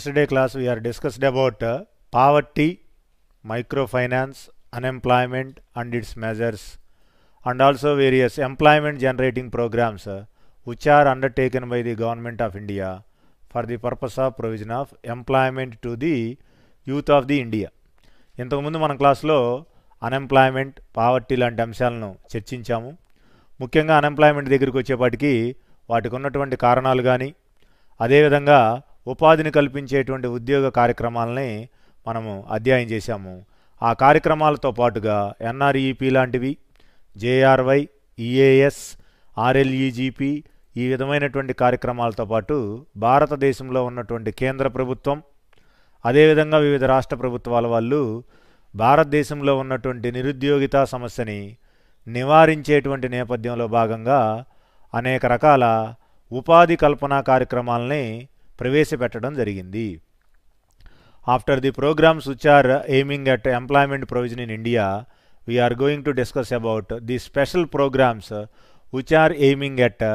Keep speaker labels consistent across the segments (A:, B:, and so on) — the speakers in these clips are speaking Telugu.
A: yesterday class we are discussed about uh, poverty, microfinance, unemployment and its measures and also various employment generating programs uh, which are undertaken by the government of India for the purpose of provision of employment to the youth of the India ఇంతకుముందు మన క్లాస్లో అన్ఎంప్లాయ్మెంట్ పావర్టీ లాంటి అంశాలను చర్చించాము ముఖ్యంగా అన్ఎంప్లాయ్మెంట్ దగ్గరికి వచ్చేపాటికి వాటికి ఉన్నటువంటి కారణాలు కానీ అదేవిధంగా ఉపాధిని కల్పించేటువంటి ఉద్యోగ కార్యక్రమాలని మనము అధ్యయనం చేశాము ఆ కార్యక్రమాలతో పాటుగా ఎన్ఆర్ఈపి లాంటివి జేఆర్వై ఈఏఎస్ ఆర్ఎల్ఈజీపీ ఈ విధమైనటువంటి కార్యక్రమాలతో పాటు భారతదేశంలో ఉన్నటువంటి కేంద్ర ప్రభుత్వం అదేవిధంగా వివిధ రాష్ట్ర ప్రభుత్వాల వాళ్ళు భారతదేశంలో ఉన్నటువంటి నిరుద్యోగిత సమస్యని నివారించేటువంటి నేపథ్యంలో భాగంగా అనేక రకాల ఉపాధి కల్పన కార్యక్రమాలని ప్రవేశపెట్టడం జరిగింది after the programmes which are aiming at employment provision in India we are going to discuss about the special programmes which are aiming at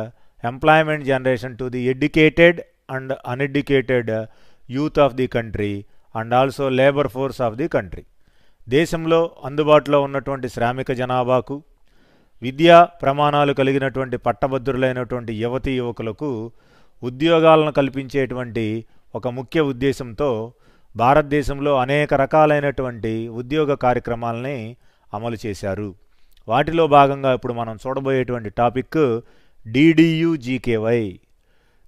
A: employment generation to the educated and uneducated youth of the country and also labour force of the country దేశంలో అందుబాటులో ఉన్నటువంటి శ్రామిక జనాభాకు విద్యా ప్రమాణాలు కలిగినటువంటి పట్టభద్రులైనటువంటి యువతీ యువకులకు ఉద్యోగాలను కల్పించేటువంటి ఒక ముఖ్య ఉద్దేశంతో భారతదేశంలో అనేక రకాలైనటువంటి ఉద్యోగ కార్యక్రమాలని అమలు చేశారు వాటిలో భాగంగా ఇప్పుడు మనం చూడబోయేటువంటి topic DDUGKY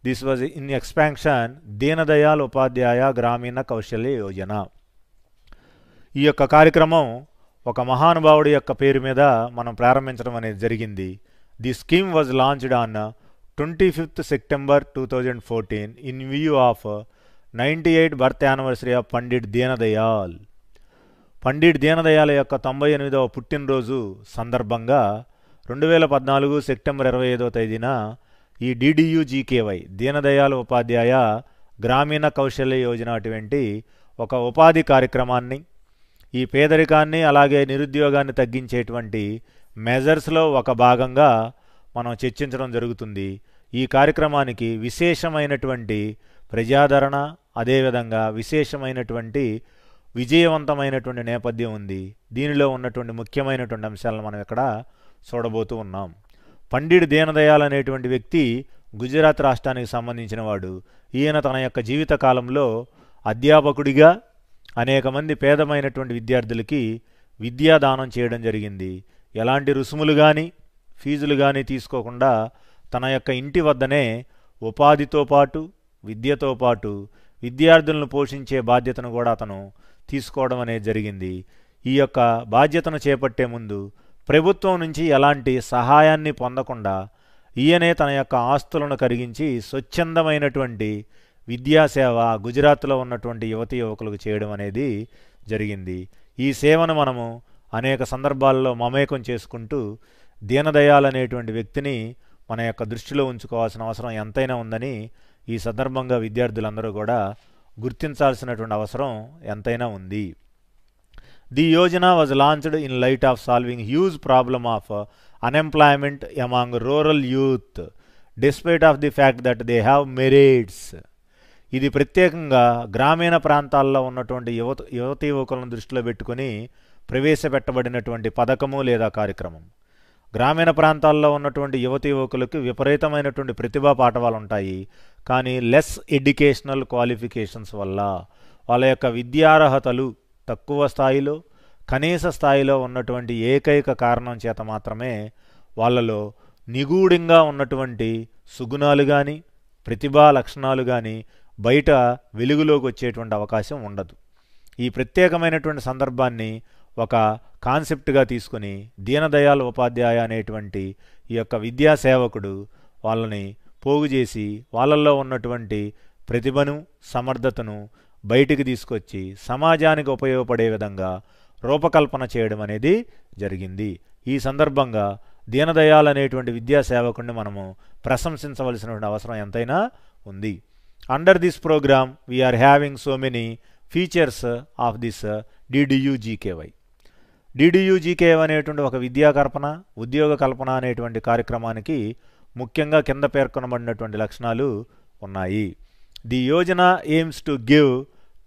A: this was in expansion Deendayal Upadhyaya Grameen Kaushalya Yojana ఈ యొక్క కార్యక్రమం ఒక మహానుభావుడి యొక్క పేరు మీద మనం ప్రారంభించడం అనేది జరిగింది the scheme was launched on twenty fifth September two thousand fourteen in view of ninety eight birth anniversary of Pandit Deendayal Pandit Deendayal యొక్క తొంభై ఎనిమిదవ పుట్టినరోజు సందర్భంగా రెండు వేల పద్నాలుగు సెప్టెంబర్ ఇరవై ఐదవ తేదీన ఈ జీకేవై దీనదయాల్ ఉపాధ్యాయ గ్రామీణ కౌశల్య యోజన అటువంటి ఒక ఉపాధి కార్యక్రమాన్ని ఈ పేదరికాన్ని అలాగే నిరుద్యోగాన్ని తగ్గించేటువంటి మెజర్స్లో ఒక భాగంగా మనం చర్చించడం జరుగుతుంది ఈ కార్యక్రమానికి విశేషమైనటువంటి ప్రజాదరణ అదేవిధంగా విశేషమైనటువంటి విజయవంతమైనటువంటి నేపథ్యం ఉంది దీనిలో ఉన్నటువంటి ముఖ్యమైనటువంటి అంశాలను మనం ఇక్కడ చూడబోతూ ఉన్నాం పండిట్ దీనదయాల్ అనేటువంటి వ్యక్తి గుజరాత్ రాష్ట్రానికి సంబంధించిన వాడు ఈయన తన యొక్క జీవితకాలంలో అధ్యాపకుడిగా అనేక మంది పేదమైనటువంటి విద్యార్థులకి విద్యాదానం చేయడం జరిగింది ఎలాంటి రుసుములు కానీ ఫీజులు కానీ తీసుకోకుండా తన యొక్క ఇంటి వద్దనే ఉపాధితో పాటు విద్యతో పాటు విద్యార్థులను పోషించే బాధ్యతను కూడా అతను తీసుకోవడం అనేది జరిగింది ఈ యొక్క బాధ్యతను చేపట్టే ముందు ప్రభుత్వం నుంచి ఎలాంటి సహాయాన్ని పొందకుండా ఈయనే తన యొక్క ఆస్తులను కరిగించి స్వచ్ఛందమైనటువంటి విద్యాసేవ గుజరాత్లో ఉన్నటువంటి యువతి యువకులకు చేయడం అనేది జరిగింది ఈ సేవను మనము అనేక సందర్భాల్లో మమేకం చేసుకుంటూ దీనదయాల్ అనేటువంటి వ్యక్తిని మన యొక్క దృష్టిలో ఉంచుకోవాల్సిన అవసరం ఎంతైనా ఉందని ఈ సందర్భంగా విద్యార్థులందరూ కూడా గుర్తించాల్సినటువంటి అవసరం ఎంతైనా ఉంది the yojana was launched in light of solving huge problem of unemployment among rural youth despite of the fact that they have merits ఇది ప్రత్యేకంగా గ్రామీణ ప్రాంతాల్లో ఉన్నటువంటి యువత యువతీ యువకులను దృష్టిలో పెట్టుకుని ప్రవేశపెట్టబడినటువంటి పథకము లేదా కార్యక్రమం గ్రామీణ ప్రాంతాల్లో ఉన్నటువంటి యువతి యువకులకు విపరీతమైనటువంటి ప్రతిభా పాఠవాలు ఉంటాయి కానీ లెస్ ఎడ్యుకేషనల్ క్వాలిఫికేషన్స్ వల్ల వాళ్ళ యొక్క విద్యార్హతలు తక్కువ స్థాయిలో కనీస స్థాయిలో ఉన్నటువంటి ఏకైక కారణం చేత మాత్రమే వాళ్ళలో నిగూఢంగా ఉన్నటువంటి సుగుణాలు కానీ ప్రతిభా లక్షణాలు కానీ బయట వెలుగులోకి వచ్చేటువంటి అవకాశం ఉండదు ఈ ప్రత్యేకమైనటువంటి సందర్భాన్ని ఒక కాన్సెప్ట్గా తీసుకుని దీనదయాల్ ఉపాధ్యాయ అనేటువంటి ఈ యొక్క విద్యా సేవకుడు వాళ్ళని పోగు చేసి వాళ్ళల్లో ఉన్నటువంటి ప్రతిభను సమర్థతను బయటికి తీసుకొచ్చి సమాజానికి ఉపయోగపడే విధంగా రూపకల్పన చేయడం అనేది జరిగింది ఈ సందర్భంగా దీనదయాల్ అనేటువంటి విద్యా సేవకుడిని మనము ప్రశంసించవలసినటువంటి అవసరం ఎంతైనా ఉంది under this programme we are having so many features of this DDUGKY DDUGKM అనేటువంటి ఒక విద్యా కల్పన ఉద్యోగ కల్పన అనేటువంటి కార్యక్రమానికి ముఖ్యంగా కింద పేర్కొనబడినటువంటి లక్షణాలు ఉన్నాయి the yojana aims to give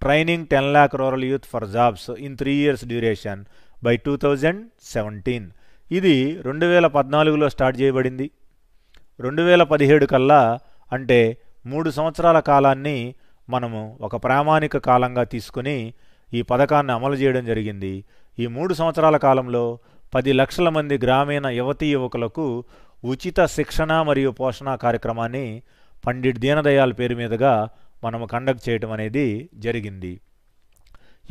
A: training ten lakh rural youth for jobs in three years duration by two thousand seventeen ఇది రెండు వేల పద్నాలుగులో స్టార్ట్ చేయబడింది రెండు వేల పదిహేడు కల్లా అంటే మూడు సంవత్సరాల కాలాన్ని మనము ఒక ప్రామాణిక కాలంగా తీసుకుని ఈ పథకాన్ని అమలు చేయడం జరిగింది ఈ మూడు సంవత్సరాల కాలంలో పది లక్షల మంది గ్రామీణ యువతీ యువకులకు ఉచిత శిక్షణ మరియు పోషణ కార్యక్రమాన్ని పండిట్ దీనదయాల్ పేరు మీదుగా మనము కండక్ట్ చేయటం అనేది జరిగింది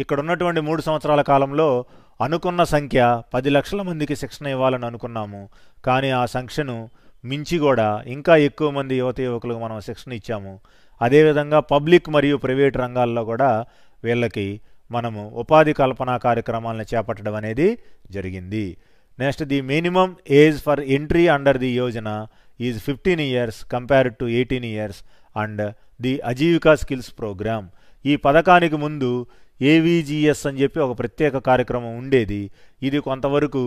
A: ఇక్కడ ఉన్నటువంటి మూడు సంవత్సరాల కాలంలో అనుకున్న సంఖ్య పది లక్షల మందికి శిక్షణ ఇవ్వాలని అనుకున్నాము కానీ ఆ సంఖ్యను మించి కూడా ఇంకా ఎక్కువ మంది యువత యువకులకు మనం శిక్షణ ఇచ్చాము అదేవిధంగా పబ్లిక్ మరియు ప్రైవేట్ రంగాల్లో కూడా వీళ్ళకి మనము ఉపాధి కల్పన కార్యక్రమాలను చేపట్టడం అనేది జరిగింది next the minimum age for entry under the yojana is fifteen years compared to eighteen years and the Aajeevika skills programme ఈ పథకానికి ముందు ఏవీజీఎస్ అని చెప్పి ఒక ప్రత్యేక కార్యక్రమం ఉండేది ఇది కొంతవరకు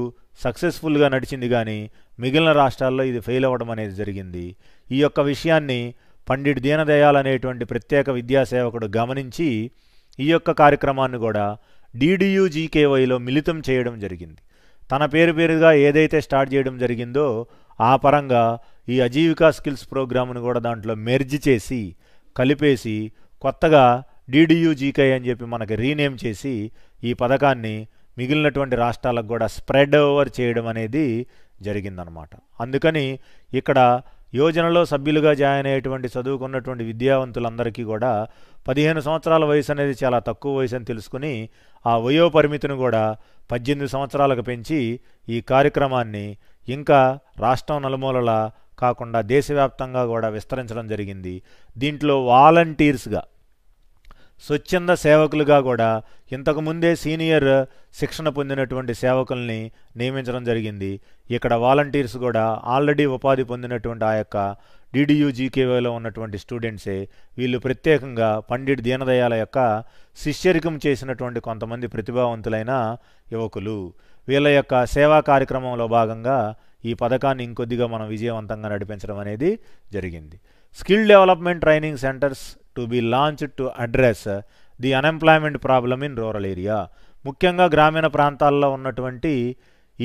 A: సక్సెస్ఫుల్గా నడిచింది కానీ మిగిలిన రాష్ట్రాల్లో ఇది ఫెయిల్ అవ్వడం అనేది జరిగింది ఈ యొక్క విషయాన్ని పండిట్ దీనదయాల్ అనేటువంటి ప్రత్యేక విద్యాసేవకుడు గమనించి ఈ యొక్క కార్యక్రమాన్ని కూడా జీకేవైలో మిళితం చేయడం జరిగింది తన పేరు పేరుగా ఏదైతే స్టార్ట్ చేయడం జరిగిందో ఆ పరంగా ఈ అజీవికా స్కిల్స్ ప్రోగ్రామ్ను కూడా దాంట్లో మెర్జ్ చేసి కలిపేసి కొత్తగా డీడీయూ జీకే అని చెప్పి మనకి రీనేమ్ చేసి ఈ పథకాన్ని మిగిలినటువంటి రాష్ట్రాలకు కూడా స్ప్రెడ్ ఓవర్ చేయడం అనేది జరిగిందనమాట అందుకని ఇక్కడ యోజనలో సభ్యులుగా జాయిన్ అయ్యేటువంటి చదువుకున్నటువంటి విద్యావంతులందరికీ కూడా పదిహేను సంవత్సరాల వయసు అనేది చాలా తక్కువ వయసు అని తెలుసుకుని ఆ వయో పరిమితిని కూడా పద్దెనిమిది సంవత్సరాలకు పెంచి ఈ కార్యక్రమాన్ని ఇంకా రాష్ట్రం నలుమూలలా కాకుండా దేశవ్యాప్తంగా కూడా విస్తరించడం జరిగింది దీంట్లో వాలంటీర్స్గా స్వచ్ఛంద సేవకులుగా కూడా ఇంతకుముందే సీనియర్ శిక్షణ పొందినటువంటి సేవకుల్ని నియమించడం జరిగింది ఇక్కడ వాలంటీర్స్ కూడా ఆల్రెడీ ఉపాధి పొందినటువంటి ఆ యొక్క డిడియూజీకేవైలో ఉన్నటువంటి స్టూడెంట్సే వీళ్ళు ప్రత్యేకంగా పండిట్ దీనదయాల యొక్క శిష్యరికం చేసినటువంటి కొంతమంది ప్రతిభావంతులైన యువకులు వీళ్ళ యొక్క సేవా కార్యక్రమంలో భాగంగా ఈ పథకాన్ని ఇంకొద్దిగా మనం విజయవంతంగా నడిపించడం అనేది జరిగింది skill development training centres to be launched to address the unemployment problem in rural area ముఖ్యంగా గ్రామీణ ప్రాంతాల్లో ఉన్నటువంటి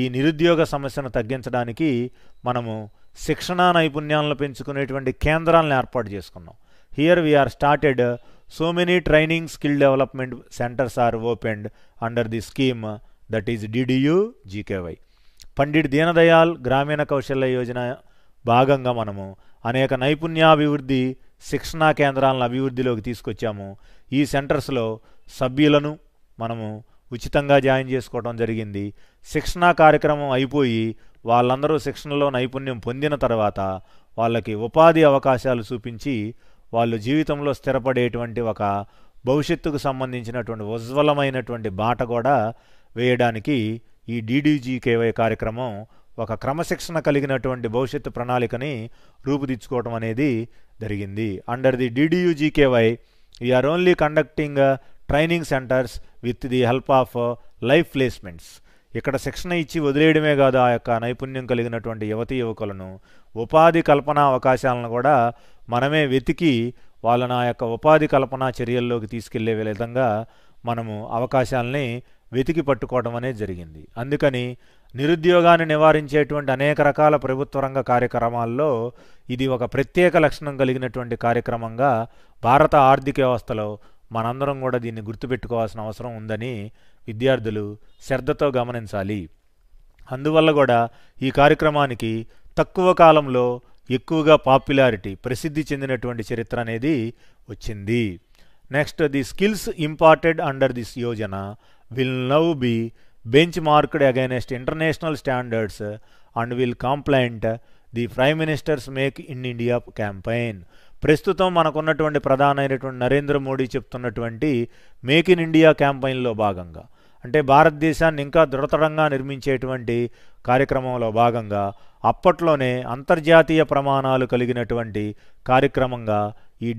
A: ఈ నిరుద్యోగ సమస్యను తగ్గించడానికి మనము శిక్షణా నైపుణ్యాలను పెంచుకునేటువంటి కేంద్రాలను ఏర్పాటు చేసుకున్నాం here we are started so many training skill development centres are opened under the scheme that is DDU GKY Pandit Deendayal Grameen Kaushalya Yojana భాగంగా మనము అనేక నైపుణ్యాభివృద్ధి శిక్షణా కేంద్రాలను అభివృద్ధిలోకి తీసుకొచ్చాము ఈ సెంటర్స్లో సభ్యులను మనము ఉచితంగా జాయిన్ చేసుకోవడం జరిగింది శిక్షణా కార్యక్రమం అయిపోయి వాళ్ళందరూ శిక్షణలో నైపుణ్యం పొందిన తర్వాత వాళ్ళకి ఉపాధి అవకాశాలు చూపించి వాళ్ళు జీవితంలో స్థిరపడేటువంటి ఒక భవిష్యత్తుకు సంబంధించినటువంటి ఉజ్వలమైనటువంటి బాట కూడా వేయడానికి ఈ డీడీజీకేవై కార్యక్రమం ఒక క్రమశిక్షణ కలిగినటువంటి భవిష్యత్తు ప్రణాళికని రూపుదిచ్చుకోవటం అనేది జరిగింది under the DDUGKY we are only conducting training centres with the help of life placements ఇక్కడ శిక్షణ ఇచ్చి వదిలేయడమే కాదు ఆ యొక్క నైపుణ్యం కలిగినటువంటి యువతి యువకులను ఉపాధి కల్పన అవకాశాలను కూడా మనమే వెతికి వాళ్ళని ఆ యొక్క ఉపాధి కల్పన చర్యల్లోకి తీసుకెళ్లే విధంగా మనము అవకాశాలని వెతికి పట్టుకోవడం అనేది జరిగింది అందుకని నిరుద్యోగాన్ని నివారించేటువంటి అనేక రకాల ప్రభుత్వ రంగ కార్యక్రమాల్లో ఇది ఒక ప్రత్యేక లక్షణం కలిగినటువంటి కార్యక్రమంగా భారత ఆర్థిక వ్యవస్థలో మనందరం కూడా దీన్ని గుర్తుపెట్టుకోవాల్సిన అవసరం ఉందని విద్యార్థులు శ్రద్ధతో గమనించాలి అందువల్ల కూడా ఈ కార్యక్రమానికి తక్కువ కాలంలో ఎక్కువగా పాపులారిటీ ప్రసిద్ధి చెందినటువంటి చరిత్ర అనేది వచ్చింది next the skills imparted under this yojana will now be benchmarked against international standards and will compliant the prime minister's make in India campaign ప్రస్తుతం మనకున్నటువంటి ప్రధానమైనటువంటి నరేంద్ర మోడీ చెప్తున్నటువంటి మేక్ ఇన్ ఇండియా క్యాంపెయిన్లో భాగంగా అంటే భారతదేశాన్ని ఇంకా దృఢతరంగా నిర్మించేటువంటి కార్యక్రమంలో భాగంగా అప్పట్లోనే అంతర్జాతీయ ప్రమాణాలు కలిగినటువంటి కార్యక్రమంగా ఈ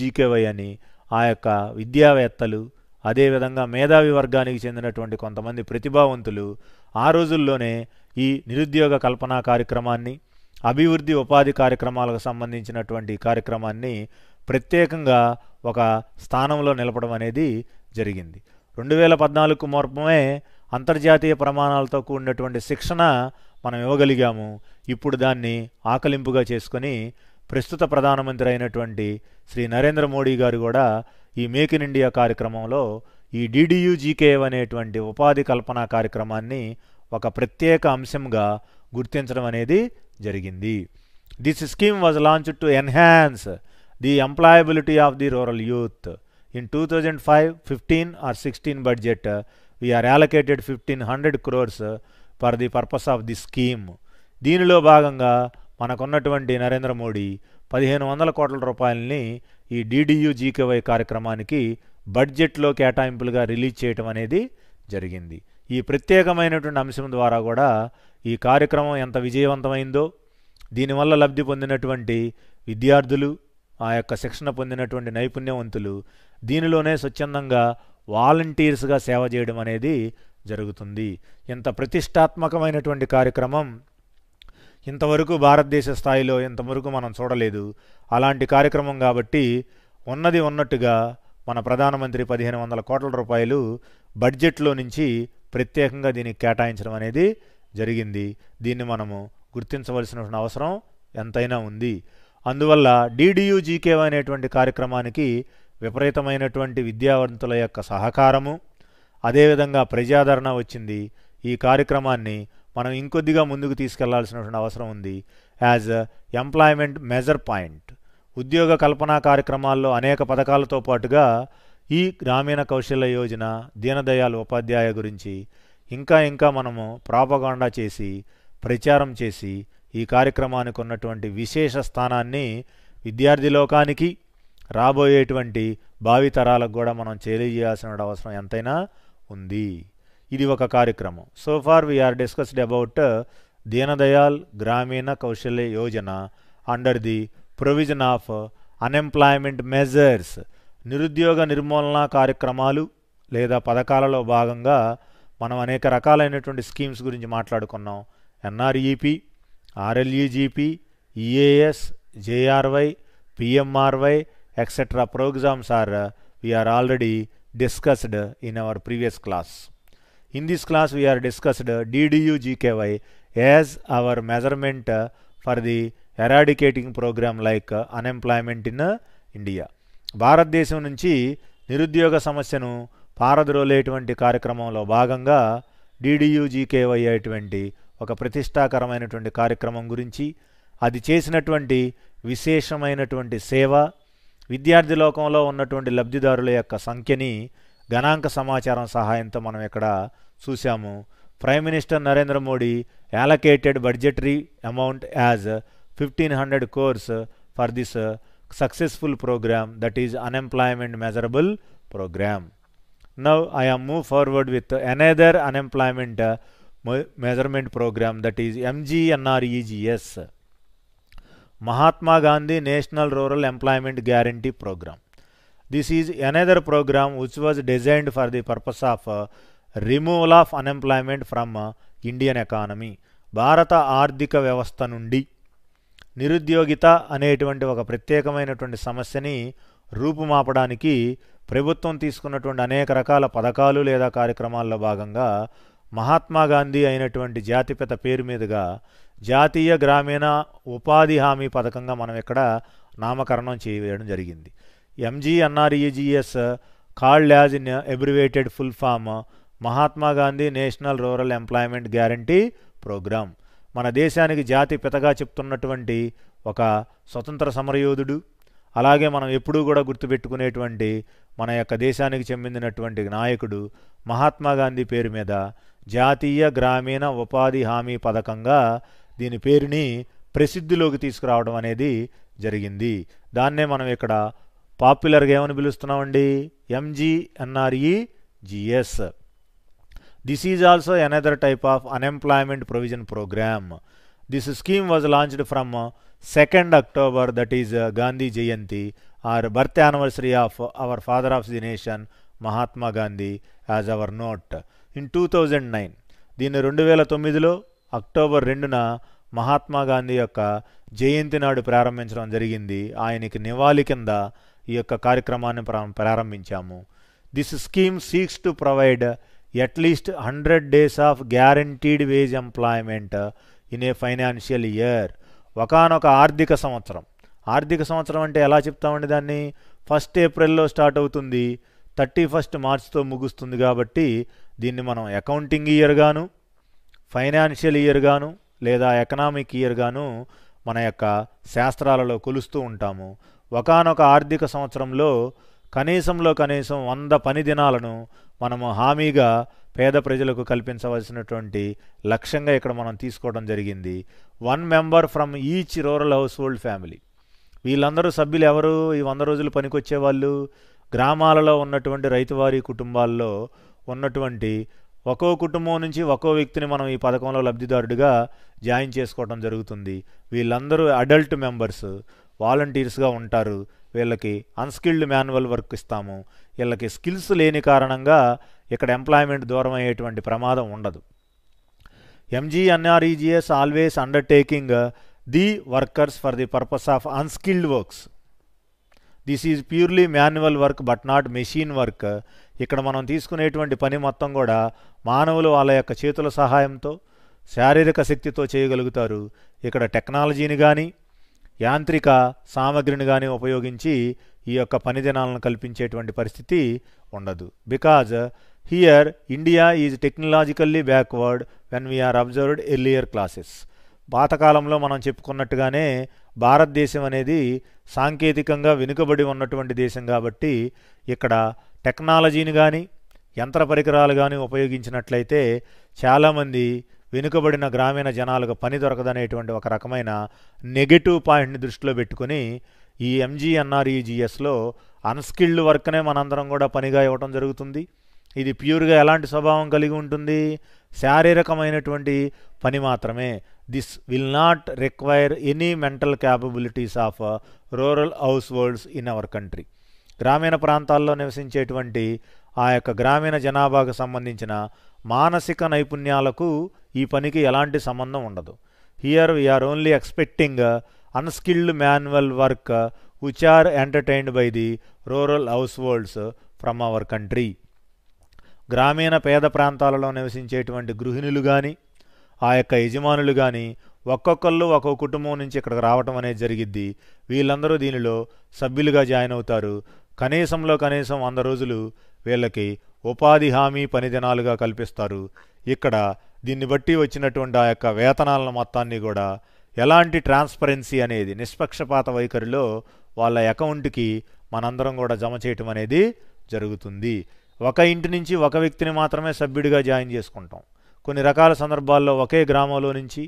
A: జీకేవై అని ఆ యొక్క విద్యావేత్తలు అదేవిధంగా మేధావి వర్గానికి చెందినటువంటి కొంతమంది ప్రతిభావంతులు ఆ రోజుల్లోనే ఈ నిరుద్యోగ కల్పనా కార్యక్రమాన్ని అభివృద్ధి ఉపాధి కార్యక్రమాలకు సంబంధించినటువంటి కార్యక్రమాన్ని ప్రత్యేకంగా ఒక స్థానంలో నిలపడం అనేది జరిగింది రెండు వేల పద్నాలుగు మార్పమే అంతర్జాతీయ ప్రమాణాలతో కూడినటువంటి శిక్షణ మనం ఇవ్వగలిగాము ఇప్పుడు దాన్ని ఆకలింపుగా చేసుకొని ప్రస్తుత ప్రధానమంత్రి అయినటువంటి శ్రీ నరేంద్ర మోడీ గారు కూడా ఈ మేక్ ఇన్ ఇండియా కార్యక్రమంలో ఈ డిడియూజీకేఎఫ్ అనేటువంటి ఉపాధి కల్పన కార్యక్రమాన్ని ఒక ప్రత్యేక అంశంగా గుర్తించడం అనేది జరిగింది this scheme was launch to enhance the employability of the rural youth in two thousand five fifteen or sixteen budget we are allocated fifteen hundred crores for the purpose of the scheme దీనిలో భాగంగా మనకున్నటువంటి నరేంద్ర మోడీ పదిహేను వందల కోట్ల రూపాయలని ఈ డీడీయూ జీకేవై కార్యక్రమానికి బడ్జెట్లో కేటాయింపులుగా రిలీజ్ చేయటం అనేది జరిగింది ఈ ప్రత్యేకమైనటువంటి అంశం ద్వారా కూడా ఈ కార్యక్రమం ఎంత విజయవంతమైందో దీనివల్ల లబ్ధి పొందినటువంటి విద్యార్థులు ఆ యొక్క శిక్షణ పొందినటువంటి నైపుణ్యవంతులు దీనిలోనే స్వచ్ఛందంగా వాలంటీర్స్గా సేవ చేయడం అనేది జరుగుతుంది ఇంత ప్రతిష్టాత్మకమైనటువంటి కార్యక్రమం ఇంతవరకు భారతదేశ స్థాయిలో ఇంతవరకు మనం చూడలేదు అలాంటి కార్యక్రమం కాబట్టి ఉన్నది ఉన్నట్టుగా మన ప్రధానమంత్రి పదిహేను వందల కోట్ల రూపాయలు బడ్జెట్లో నుంచి ప్రత్యేకంగా దీనికి కేటాయించడం అనేది జరిగింది దీన్ని మనము గుర్తించవలసిన అవసరం ఎంతైనా ఉంది అందువల్ల డీడీయూ డీడీయూజీకే అనేటువంటి కార్యక్రమానికి విపరీతమైనటువంటి విద్యావంతుల యొక్క సహకారము అదేవిధంగా ప్రజాదరణ వచ్చింది ఈ కార్యక్రమాన్ని మనం ఇంకొద్దిగా ముందుకు తీసుకెళ్లాల్సినటువంటి అవసరం ఉంది యాజ్ ఎంప్లాయ్మెంట్ మెజర్ పాయింట్ ఉద్యోగ కల్పనా కార్యక్రమాల్లో అనేక పథకాలతో పాటుగా ఈ గ్రామీణ కౌశల్య యోజన దీనదయాల్ ఉపాధ్యాయ గురించి ఇంకా ఇంకా మనము ప్రాపగాండా చేసి ప్రచారం చేసి ఈ కార్యక్రమానికి ఉన్నటువంటి విశేష స్థానాన్ని విద్యార్థి లోకానికి రాబోయేటువంటి భావితరాలకు కూడా మనం తెలియజేయాల్సిన అవసరం ఎంతైనా ఉంది ఇది ఒక కార్యక్రమం so far we are discussed about Deendayal Grameen Kaushalya Yojana under the provision of unemployment measures నిరుద్యోగ నిర్మూలన కార్యక్రమాలు లేదా పథకాలలో భాగంగా మనం అనేక రకాలైనటువంటి స్కీమ్స్ గురించి మాట్లాడుకున్నాం NREP RLEGP EAS JRY PMRY etcetera programmes are we are already discussed in our previous class In this class we discussed discussed GKY gky our measurement for the eradicating programme like unemployment in India భారతదేశం నుంచి నిరుద్యోగ సమస్యను పారద్రోలేటువంటి కార్యక్రమంలో భాగంగా జీకేవై అయ్యేటువంటి ఒక ప్రతిష్టాకరమైనటువంటి కార్యక్రమం గురించి అది చేసినటువంటి విశేషమైనటువంటి సేవ విద్యార్థి లోకంలో ఉన్నటువంటి లబ్ధిదారుల యొక్క సంఖ్యని గణాంక సమాచారం సహాయంతో మనం ఇక్కడ చూశాము Prime Minister Narendra Modi allocated budgetary amount as 1500 crores for this successful program that is unemployment measurable program. Now I am move forward with another unemployment uh, measurement program that is MGNREGS Mahatma Gandhi National Rural Employment Guarantee Program. This is another program which was designed for the purpose of uh, removal of unemployment from Indian economy భారత ఆర్థిక వ్యవస్థ నుండి నిరుద్యోగిత అనేటువంటి ఒక ప్రత్యేకమైనటువంటి సమస్యని రూపుమాపడానికి ప్రభుత్వం తీసుకున్నటువంటి అనేక రకాల పథకాలు లేదా కార్యక్రమాల్లో భాగంగా మహాత్మా గాంధీ అయినటువంటి జాతిపిత పేరు మీదుగా జాతీయ గ్రామీణ ఉపాధి హామీ పథకంగా మనం ఇక్కడ నామకరణం చేయడం జరిగింది MGNREGS called as in abbreviated full form Mahatma Gandhi national rural employment guarantee programme మన దేశానికి జాతి పితగా చెప్తున్నటువంటి ఒక స్వతంత్ర సమరయోధుడు అలాగే మనం ఎప్పుడూ కూడా గుర్తుపెట్టుకునేటువంటి మన యొక్క దేశానికి చెందినటువంటి నాయకుడు మహాత్మా గాంధీ పేరు మీద జాతీయ గ్రామీణ ఉపాధి హామీ పథకంగా దీని పేరుని ప్రసిద్ధిలోకి తీసుకురావడం అనేది జరిగింది దాన్నే మనం ఇక్కడ పాపులర్గా ఏమని పిలుస్తున్నామండి MGNREGS This is also another type of unemployment provision program. This scheme was launched from 2nd uh, October that is uh, Gandhi Jayanti our birth anniversary of our father of the nation Mahatma Gandhi as our note. In 2009 దీన్ని రెండు వేల తొమ్మిదిలో అక్టోబర్ రెండున మహాత్మా గాంధీ యొక్క జయంతి నాడు ప్రారంభించడం జరిగింది ఆయనకి నివాళి కింద ఈ యొక్క కార్యక్రమాన్ని ప్రారంభించాము this scheme seeks to provide at least hundred days of guaranteed wage employment in a financial year ఒకనొక ఆర్థిక సంవత్సరం ఆర్థిక సంవత్సరం అంటే ఎలా చెప్తామండి దాన్ని ఫస్ట్ ఏప్రిల్లో స్టార్ట్ అవుతుంది థర్టీ ఫస్ట్ మార్చ్తో ముగుస్తుంది కాబట్టి దీన్ని మనం అకౌంటింగ్ ఇయర్గాను ఫైనాన్షియల్ ఇయర్గాను లేదా ఎకనామిక్ ఇయర్గాను మన యొక్క శాస్త్రాలలో కొలుస్తూ ఉంటాము ఒకనొక ఆర్థిక సంవత్సరంలో కనీసంలో కనీసం వంద పని దినాలను మనము హామీగా పేద ప్రజలకు కల్పించవలసినటువంటి లక్ష్యంగా ఇక్కడ మనం తీసుకోవడం జరిగింది one member from each rural household family వీళ్ళందరూ సభ్యులు ఎవరు ఈ వంద రోజులు వాళ్ళు గ్రామాలలో ఉన్నటువంటి రైతువారి కుటుంబాల్లో ఉన్నటువంటి ఒక్కో కుటుంబం నుంచి ఒక్కో వ్యక్తిని మనం ఈ పథకంలో లబ్ధిదారుడిగా జాయిన్ చేసుకోవడం జరుగుతుంది వీళ్ళందరూ అడల్ట్ మెంబర్స్ వాలంటీర్స్గా ఉంటారు వీళ్ళకి అన్స్కిల్డ్ మాన్యువల్ వర్క్ ఇస్తాము వీళ్ళకి స్కిల్స్ లేని కారణంగా ఇక్కడ ఎంప్లాయ్మెంట్ దూరం అయ్యేటువంటి ప్రమాదం ఉండదు MGNREGS always undertaking the workers for the purpose of unskilled works this is purely manual work but not machine work ఇక్కడ మనం తీసుకునేటువంటి పని మొత్తం కూడా మానవులు వాళ్ళ యొక్క చేతుల సహాయంతో శారీరక శక్తితో చేయగలుగుతారు ఇక్కడ టెక్నాలజీని కానీ యాంత్రిక సామగ్రిని కానీ ఉపయోగించి ఈ యొక్క పని దినాలను కల్పించేటువంటి పరిస్థితి ఉండదు because here India is technologically backward when we are observed earlier classes పాతకాలంలో మనం చెప్పుకున్నట్టుగానే భారతదేశం అనేది సాంకేతికంగా వెనుకబడి ఉన్నటువంటి దేశం కాబట్టి ఇక్కడ టెక్నాలజీని కానీ యంత్ర పరికరాలు కానీ ఉపయోగించినట్లయితే చాలామంది వెనుకబడిన గ్రామీణ జనాలకు పని దొరకదనేటువంటి ఒక రకమైన నెగిటివ్ పాయింట్ని దృష్టిలో పెట్టుకొని ఈ ఎంజీఎన్ఆర్ఈజీఎస్లో అన్స్కిల్డ్ వర్క్నే మనందరం కూడా పనిగా ఇవ్వటం జరుగుతుంది ఇది ప్యూర్గా ఎలాంటి స్వభావం కలిగి ఉంటుంది శారీరకమైనటువంటి పని మాత్రమే this will not require any mental capabilities of rural households in our country గ్రామీణ ప్రాంతాల్లో నివసించేటువంటి ఆ యొక్క గ్రామీణ జనాభాకు సంబంధించిన మానసిక నైపుణ్యాలకు ఈ పనికి ఎలాంటి సంబంధం ఉండదు here we are only expecting unskilled manual work which are entertained by the rural households from our country గ్రామీణ పేద ప్రాంతాలలో నివసించేటువంటి గృహిణులు కానీ ఆ యొక్క యజమానులు కానీ ఒక్కొక్కళ్ళు ఒక్కొక్క కుటుంబం నుంచి ఇక్కడికి రావటం అనేది జరిగిద్ది వీళ్ళందరూ దీనిలో సభ్యులుగా జాయిన్ అవుతారు కనీసంలో కనీసం వంద రోజులు వీళ్ళకి ఉపాధి హామీ పని దినాలుగా కల్పిస్తారు ఇక్కడ దీన్ని బట్టి వచ్చినటువంటి ఆ యొక్క వేతనాలను మొత్తాన్ని కూడా ఎలాంటి ట్రాన్స్పరెన్సీ అనేది నిష్పక్షపాత వైఖరిలో వాళ్ళ అకౌంట్కి మనందరం కూడా జమ చేయటం అనేది జరుగుతుంది ఒక ఇంటి నుంచి ఒక వ్యక్తిని మాత్రమే సభ్యుడిగా జాయిన్ చేసుకుంటాం కొన్ని రకాల సందర్భాల్లో ఒకే గ్రామంలో నుంచి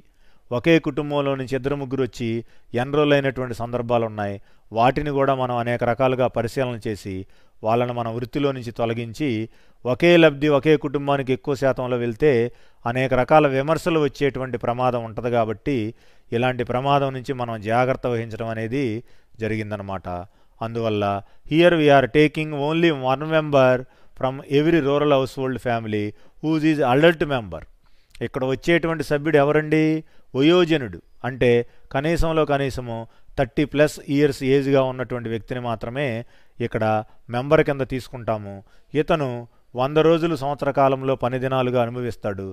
A: ఒకే కుటుంబంలో నుంచి ఇద్దరు ముగ్గురు వచ్చి ఎన్రోల్ అయినటువంటి సందర్భాలు ఉన్నాయి వాటిని కూడా మనం అనేక రకాలుగా పరిశీలన చేసి వాళ్ళను మన వృత్తిలో నుంచి తొలగించి ఒకే లబ్ధి ఒకే కుటుంబానికి ఎక్కువ శాతంలో వెళ్తే అనేక రకాల విమర్శలు వచ్చేటువంటి ప్రమాదం ఉంటుంది కాబట్టి ఇలాంటి ప్రమాదం నుంచి మనం జాగ్రత్త వహించడం అనేది జరిగిందనమాట అందువల్ల here we are taking only one member from every rural household family whose is adult member ఇక్కడ వచ్చేటువంటి సభ్యుడు ఎవరండి వయోజనుడు అంటే కనీసంలో కనీసము థర్టీ ప్లస్ ఇయర్స్ ఏజ్గా ఉన్నటువంటి వ్యక్తిని మాత్రమే ఇక్కడ మెంబర్ కింద తీసుకుంటాము ఇతను వంద రోజులు సంవత్సర కాలంలో పని దినాలుగా అనుభవిస్తాడు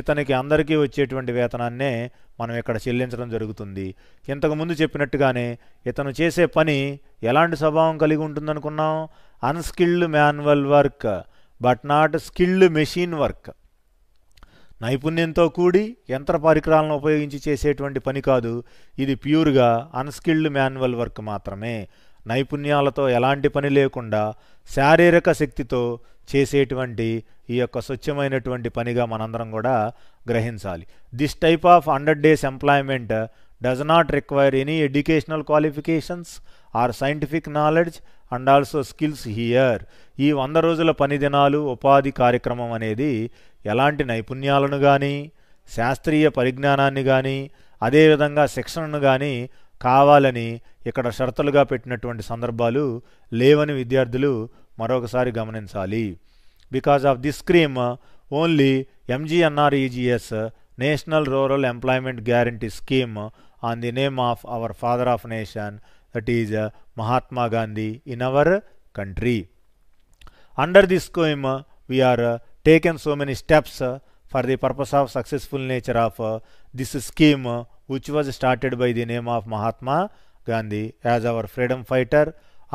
A: ఇతనికి అందరికీ వచ్చేటువంటి వేతనాన్నే మనం ఇక్కడ చెల్లించడం జరుగుతుంది ఇంతకుముందు చెప్పినట్టుగానే ఇతను చేసే పని ఎలాంటి స్వభావం కలిగి ఉంటుందనుకున్నాం unskilled manual work but not skilled machine work నైపుణ్యంతో కూడి యంత్ర పరికరాలను ఉపయోగించి చేసేటువంటి పని కాదు ఇది ప్యూర్గా అన్స్కిల్డ్ మాన్యువల్ వర్క్ మాత్రమే నైపుణ్యాలతో ఎలాంటి పని లేకుండా శారీరక శక్తితో చేసేటువంటి ఈ యొక్క స్వచ్ఛమైనటువంటి పనిగా మనందరం కూడా గ్రహించాలి this type of hundred days employment does not require any educational qualifications or scientific knowledge and also skills here ఈ వంద రోజుల పని దినాలు ఉపాధి కార్యక్రమం అనేది ఎలాంటి నైపుణ్యాలను కానీ శాస్త్రీయ పరిజ్ఞానాన్ని కానీ అదేవిధంగా శిక్షణను కానీ కావాలని ఇక్కడ షరతులుగా పెట్టినటువంటి సందర్భాలు లేవని విద్యార్థులు మరొకసారి గమనించాలి because of the scheme only MGNREGS national rural employment guarantee scheme on the name of our father of nation that is Mahatma Gandhi in our country under the scheme we are taken so many steps for the purpose of successful nature of this scheme which was started by the name of Mahatma Gandhi as our freedom fighter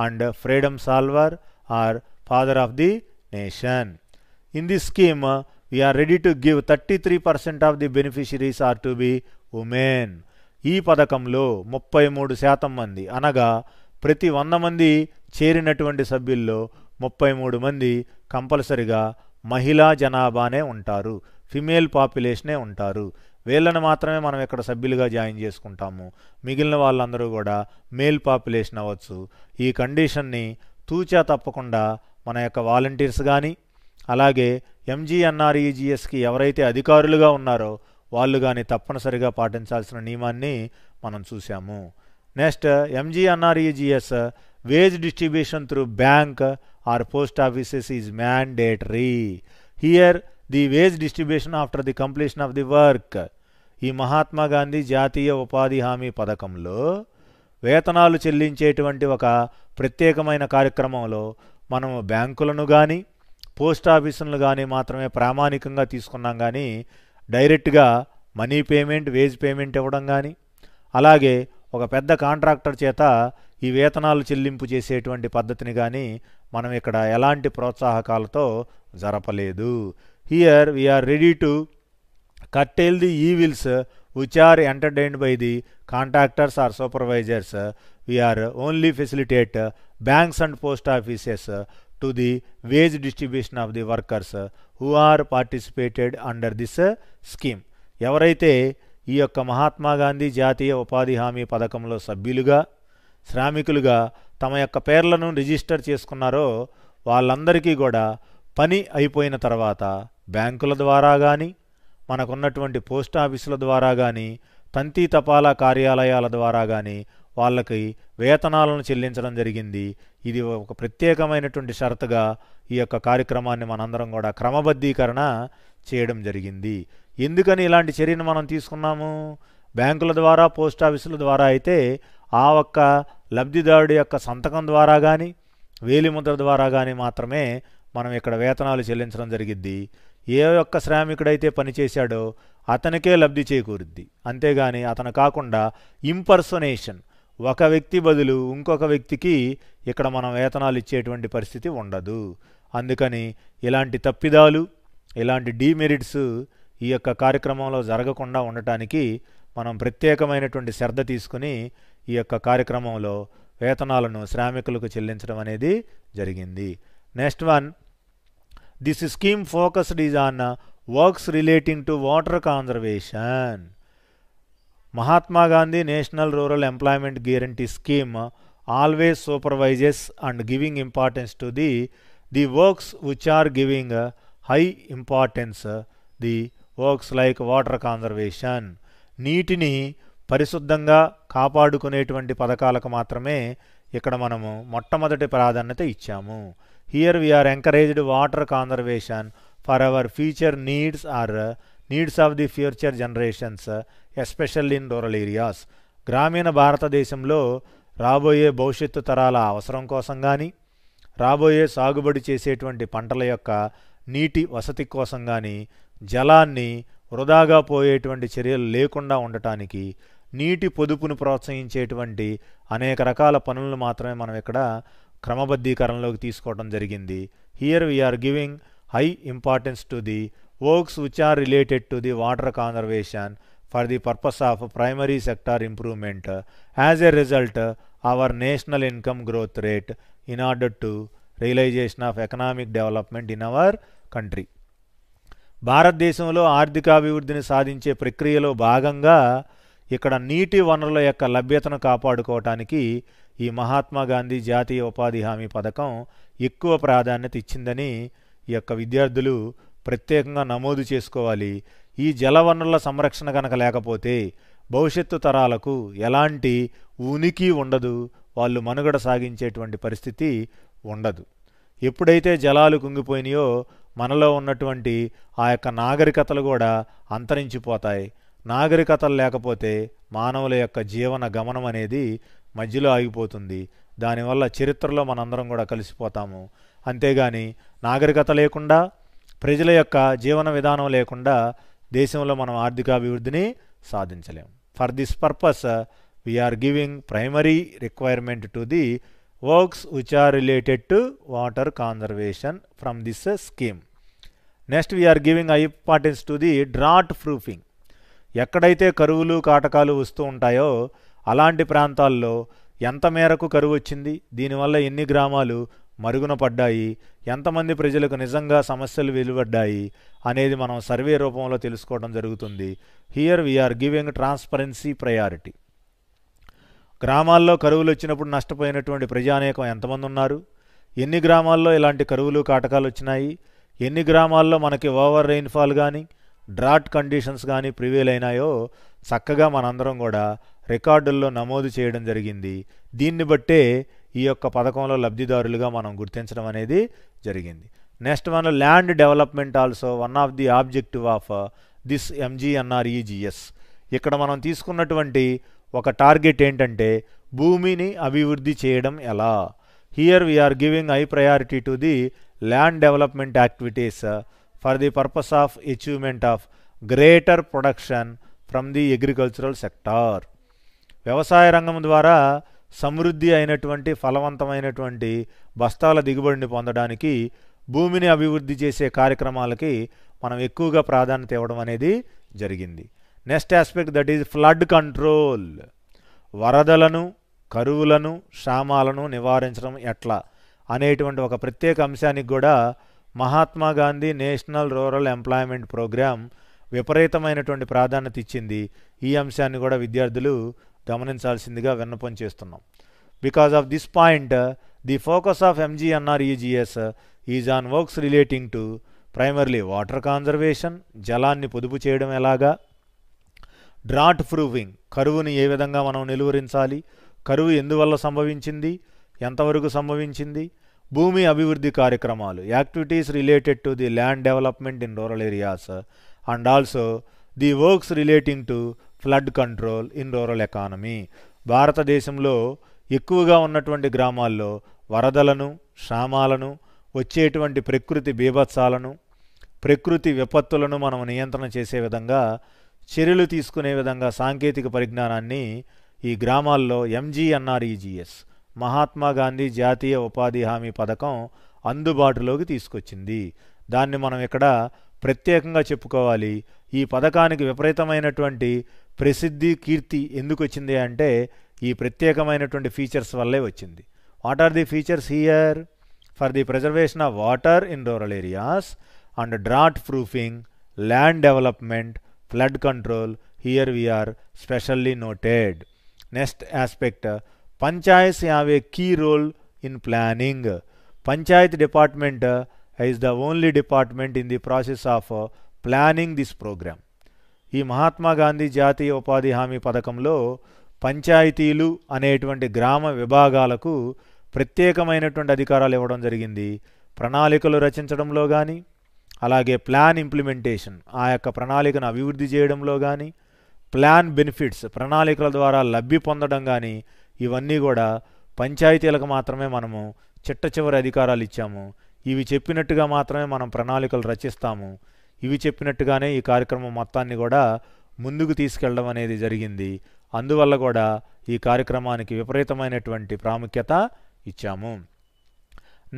A: and freedom solver or father of the nation in the scheme are ready to give thirty three percent of the beneficiaries are to be women ఈ పథకంలో ముప్పై మూడు శాతం మంది అనగా ప్రతి వంద మంది చేరినటువంటి సభ్యుల్లో ముప్పై మూడు మంది కంపల్సరిగా మహిళా జనాభానే ఉంటారు ఫిమేల్ పాపులేషనే ఉంటారు వీళ్ళని మాత్రమే మనం ఇక్కడ సభ్యులుగా జాయిన్ చేసుకుంటాము మిగిలిన వాళ్ళందరూ కూడా మేల్ పాపులేషన్ అవ్వచ్చు ఈ కండిషన్ని తూచా తప్పకుండా మన యొక్క వాలంటీర్స్ కానీ అలాగే ఎంజీఎన్ఆర్ఈజీఎస్కి ఎవరైతే అధికారులుగా ఉన్నారో వాళ్ళు కానీ తప్పనిసరిగా పాటించాల్సిన నియమాన్ని మనం చూసాము next MGNREGS wage distribution through bank or post offices is mandatory here the wage distribution after the completion of the work ఈ మహాత్మా గాంధీ జాతీయ ఉపాధి హామీ పథకంలో వేతనాలు చెల్లించేటువంటి ఒక ప్రత్యేకమైన కార్యక్రమంలో మనము బ్యాంకులను కానీ పోస్ట్ ఆఫీసులను కానీ మాత్రమే ప్రామాణికంగా తీసుకున్నాం కానీ డైరెక్ట్గా మనీ పేమెంట్ వేజ్ పేమెంట్ ఇవ్వడం కానీ అలాగే ఒక పెద్ద కాంట్రాక్టర్ చేత ఈ వేతనాలు చెల్లింపు చేసేటువంటి పద్ధతిని కానీ మనం ఇక్కడ ఎలాంటి ప్రోత్సాహకాలతో జరపలేదు here we are ready to curtail the evils which are entertained by the contractors or supervisors. We are only facilitate banks and post offices to the wage distribution of the workers who are participated under this scheme. ఎవరైతే ఈ యొక్క మహాత్మా గాంధీ జాతీయ ఉపాధి హామీ పథకంలో సభ్యులుగా శ్రామికులుగా తమ యొక్క పేర్లను రిజిస్టర్ చేసుకున్నారో వాళ్ళందరికీ కూడా పని అయిపోయిన తర్వాత బ్యాంకుల ద్వారా కానీ మనకున్నటువంటి పోస్టాఫీసుల ద్వారా కానీ తంతి తపాలా కార్యాలయాల ద్వారా కానీ వాళ్ళకి వేతనాలను చెల్లించడం జరిగింది ఇది ఒక ప్రత్యేకమైనటువంటి షరతుగా ఈ యొక్క కార్యక్రమాన్ని మనందరం కూడా క్రమబద్ధీకరణ చేయడం జరిగింది ఎందుకని ఇలాంటి చర్యను మనం తీసుకున్నాము బ్యాంకుల ద్వారా పోస్టాఫీసుల ద్వారా అయితే ఆ ఒక్క లబ్ధిదారుడి యొక్క సంతకం ద్వారా కానీ వేలిముద్ర ద్వారా కానీ మాత్రమే మనం ఇక్కడ వేతనాలు చెల్లించడం జరిగింది ఏ ఒక్క శ్రామికుడైతే పనిచేశాడో అతనికే లబ్ధి చేకూరుద్ది అంతేగాని అతను కాకుండా ఇంపర్సొనేషన్ ఒక వ్యక్తి బదులు ఇంకొక వ్యక్తికి ఇక్కడ మనం వేతనాలు ఇచ్చేటువంటి పరిస్థితి ఉండదు అందుకని ఇలాంటి తప్పిదాలు ఇలాంటి డీమెరిట్స్ ఈ యొక్క కార్యక్రమంలో జరగకుండా ఉండటానికి మనం ప్రత్యేకమైనటువంటి శ్రద్ధ తీసుకుని ఈ యొక్క కార్యక్రమంలో వేతనాలను శ్రామికులకు చెల్లించడం అనేది జరిగింది next one this scheme focused is on works relating to water conservation Mahatma Gandhi national rural employment guarantee scheme always supervises and giving importance to the the works which are giving high importance the works like water conservation నీటిని పరిశుద్ధంగా కాపాడుకునేటువంటి పథకాలకు మాత్రమే ఇక్కడ మనము మొట్టమొదటి ప్రాధాన్యత ఇచ్చాము here we are encouraged water conservation for our future needs or needs of the future generations especially in rural areas గ్రామీణ భారతదేశంలో రాబోయే భవిష్యత్తు తరాల అవసరం కోసం కానీ రాబోయే సాగుబడి చేసేటువంటి పంటల యొక్క నీటి వసతి కోసం కానీ జలాన్ని వృధాగా పోయేటువంటి చర్యలు లేకుండా ఉండటానికి నీటి పొదుపును ప్రోత్సహించేటువంటి అనేక రకాల పనులను మాత్రమే మనం ఇక్కడ క్రమబద్ధీకరణలోకి తీసుకోవడం జరిగింది here we are giving high importance to the works which are related to the water conservation for the purpose of primary sector improvement as a result our national income growth rate in order to realisation of economic development in our country భారతదేశంలో ఆర్థికాభివృద్ధిని సాధించే ప్రక్రియలో భాగంగా ఇక్కడ నీటి వనరుల యొక్క లభ్యతను కాపాడుకోవటానికి ఈ మహాత్మా గాంధీ జాతీయ ఉపాధి హామీ పథకం ఎక్కువ ప్రాధాన్యత ఇచ్చిందని ఈ యొక్క విద్యార్థులు ప్రత్యేకంగా నమోదు చేసుకోవాలి ఈ జలవనరుల సంరక్షణ కనుక లేకపోతే భవిష్యత్తు తరాలకు ఎలాంటి ఉనికి ఉండదు వాళ్ళు మనుగడ సాగించేటువంటి పరిస్థితి ఉండదు ఎప్పుడైతే జలాలు కుంగిపోయినాయో మనలో ఉన్నటువంటి ఆ యొక్క నాగరికతలు కూడా అంతరించిపోతాయి నాగరికతలు లేకపోతే మానవుల యొక్క జీవన గమనం అనేది మధ్యలో ఆగిపోతుంది దానివల్ల చరిత్రలో మనందరం కూడా కలిసిపోతాము అంతేగాని నాగరికత లేకుండా ప్రజల యొక్క జీవన విధానం లేకుండా దేశంలో మనం ఆర్థిక అభివృద్ధిని సాధించలేం for this purpose we are giving primary requirement to the works which are related to water conservation from this scheme next we are giving high importance to the drought proofing ఎక్కడైతే కరువులు కాటకాలు వస్తూ ఉంటాయో అలాంటి ప్రాంతాల్లో ఎంత మేరకు కరువు వచ్చింది దీనివల్ల ఎన్ని గ్రామాలు మరుగున పడ్డాయి ఎంతమంది ప్రజలకు నిజంగా సమస్యలు వెలువడ్డాయి అనేది మనం సర్వే రూపంలో తెలుసుకోవడం జరుగుతుంది here we are giving transparency priority గ్రామాల్లో కరువులు వచ్చినప్పుడు నష్టపోయినటువంటి ప్రజానేకం ఎంతమంది ఉన్నారు ఎన్ని గ్రామాల్లో ఇలాంటి కరువులు కాటకాలు వచ్చినాయి ఎన్ని గ్రామాల్లో మనకి ఓవర్ రెయిన్ఫాల్ కానీ డ్రాట్ కండిషన్స్ కానీ ప్రివేల్ అయినాయో చక్కగా మనందరం కూడా రికార్డుల్లో నమోదు చేయడం జరిగింది దీన్ని బట్టే ఈ యొక్క పథకంలో లబ్ధిదారులుగా మనం గుర్తించడం అనేది జరిగింది next one land development also one of the objective of this MGNREGS ఇక్కడ మనం తీసుకున్నటువంటి ఒక టార్గెట్ ఏంటంటే భూమిని అభివృద్ధి చేయడం ఎలా here we are giving high priority to the land development activities for the purpose of achievement of greater production from the agricultural sector వ్యవసాయ రంగం ద్వారా సమృద్ధి అయినటువంటి ఫలవంతమైనటువంటి బస్తాల దిగుబడిని పొందడానికి భూమిని అభివృద్ధి చేసే కార్యక్రమాలకి మనం ఎక్కువగా ప్రాధాన్యత ఇవ్వడం అనేది జరిగింది next aspect that is flood control వరదలను కరువులను క్షామాలను నివారించడం ఎట్లా అనేటువంటి ఒక ప్రత్యేక అంశానికి కూడా Mahatma Gandhi national rural employment programme విపరీతమైనటువంటి ప్రాధాన్యత ఇచ్చింది ఈ అంశాన్ని కూడా విద్యార్థులు గమనించాల్సిందిగా విన్నపం చేస్తున్నాం because of this point the focus of EGS is on works relating to primarily water conservation జలాన్ని పొదుపు చేయడం ఎలాగా డ్రాట్ ప్రూవింగ్ కరువుని ఏ విధంగా మనం నిలువరించాలి కరువు ఎందువల్ల సంభవించింది ఎంతవరకు సంభవించింది భూమి అభివృద్ధి కార్యక్రమాలు activities related to the land development in rural areas and also the works relating to flood control in rural economy భారతదేశంలో ఎక్కువగా ఉన్నటువంటి గ్రామాల్లో వరదలను క్షామాలను వచ్చేటువంటి ప్రకృతి బీభత్సాలను ప్రకృతి విపత్తులను మనం నియంత్రణ చేసే విధంగా చర్యలు తీసుకునే విధంగా సాంకేతిక పరిజ్ఞానాన్ని ఈ గ్రామాల్లో ఎంజీఎన్ఆర్ఈజీఎస్ e మహాత్మా గాంధీ జాతీయ ఉపాధి హామీ పథకం అందుబాటులోకి తీసుకొచ్చింది దాన్ని మనం ఇక్కడ ప్రత్యేకంగా చెప్పుకోవాలి ఈ పథకానికి విపరీతమైనటువంటి ప్రసిద్ధి కీర్తి ఎందుకు వచ్చింది అంటే ఈ ప్రత్యేకమైనటువంటి ఫీచర్స్ వల్లే వచ్చింది what are the features here for the preservation of water in rural areas and drought proofing land development flood control here we are specially noted next aspect panchayats have a key role in planning panchayat department is the only department in the process of planning this programme ఈ మహాత్మా గాంధీ జాతీయ ఉపాధి హామీ పథకంలో పంచాయతీలు అనేటువంటి గ్రామ విభాగాలకు ప్రత్యేకమైనటువంటి అధికారాలు ఇవ్వడం జరిగింది ప్రణాళికలు రచించడంలో కానీ అలాగే ప్లాన్ ఇంప్లిమెంటేషన్ ఆ యొక్క ప్రణాళికను అభివృద్ధి చేయడంలో కానీ ప్లాన్ బెనిఫిట్స్ ప్రణాళికల ద్వారా లబ్ధి పొందడం కానీ ఇవన్నీ కూడా పంచాయతీలకు మాత్రమే మనము చిట్ట చివరి అధికారాలు ఇచ్చాము ఇవి చెప్పినట్టుగా మాత్రమే మనం ప్రణాళికలు రచిస్తాము ఇవి చెప్పినట్టుగానే ఈ కార్యక్రమం మొత్తాన్ని కూడా ముందుకు తీసుకెళ్ళడం అనేది జరిగింది అందువల్ల కూడా ఈ కార్యక్రమానికి విపరీతమైనటువంటి ప్రాముఖ్యత ఇచ్చాము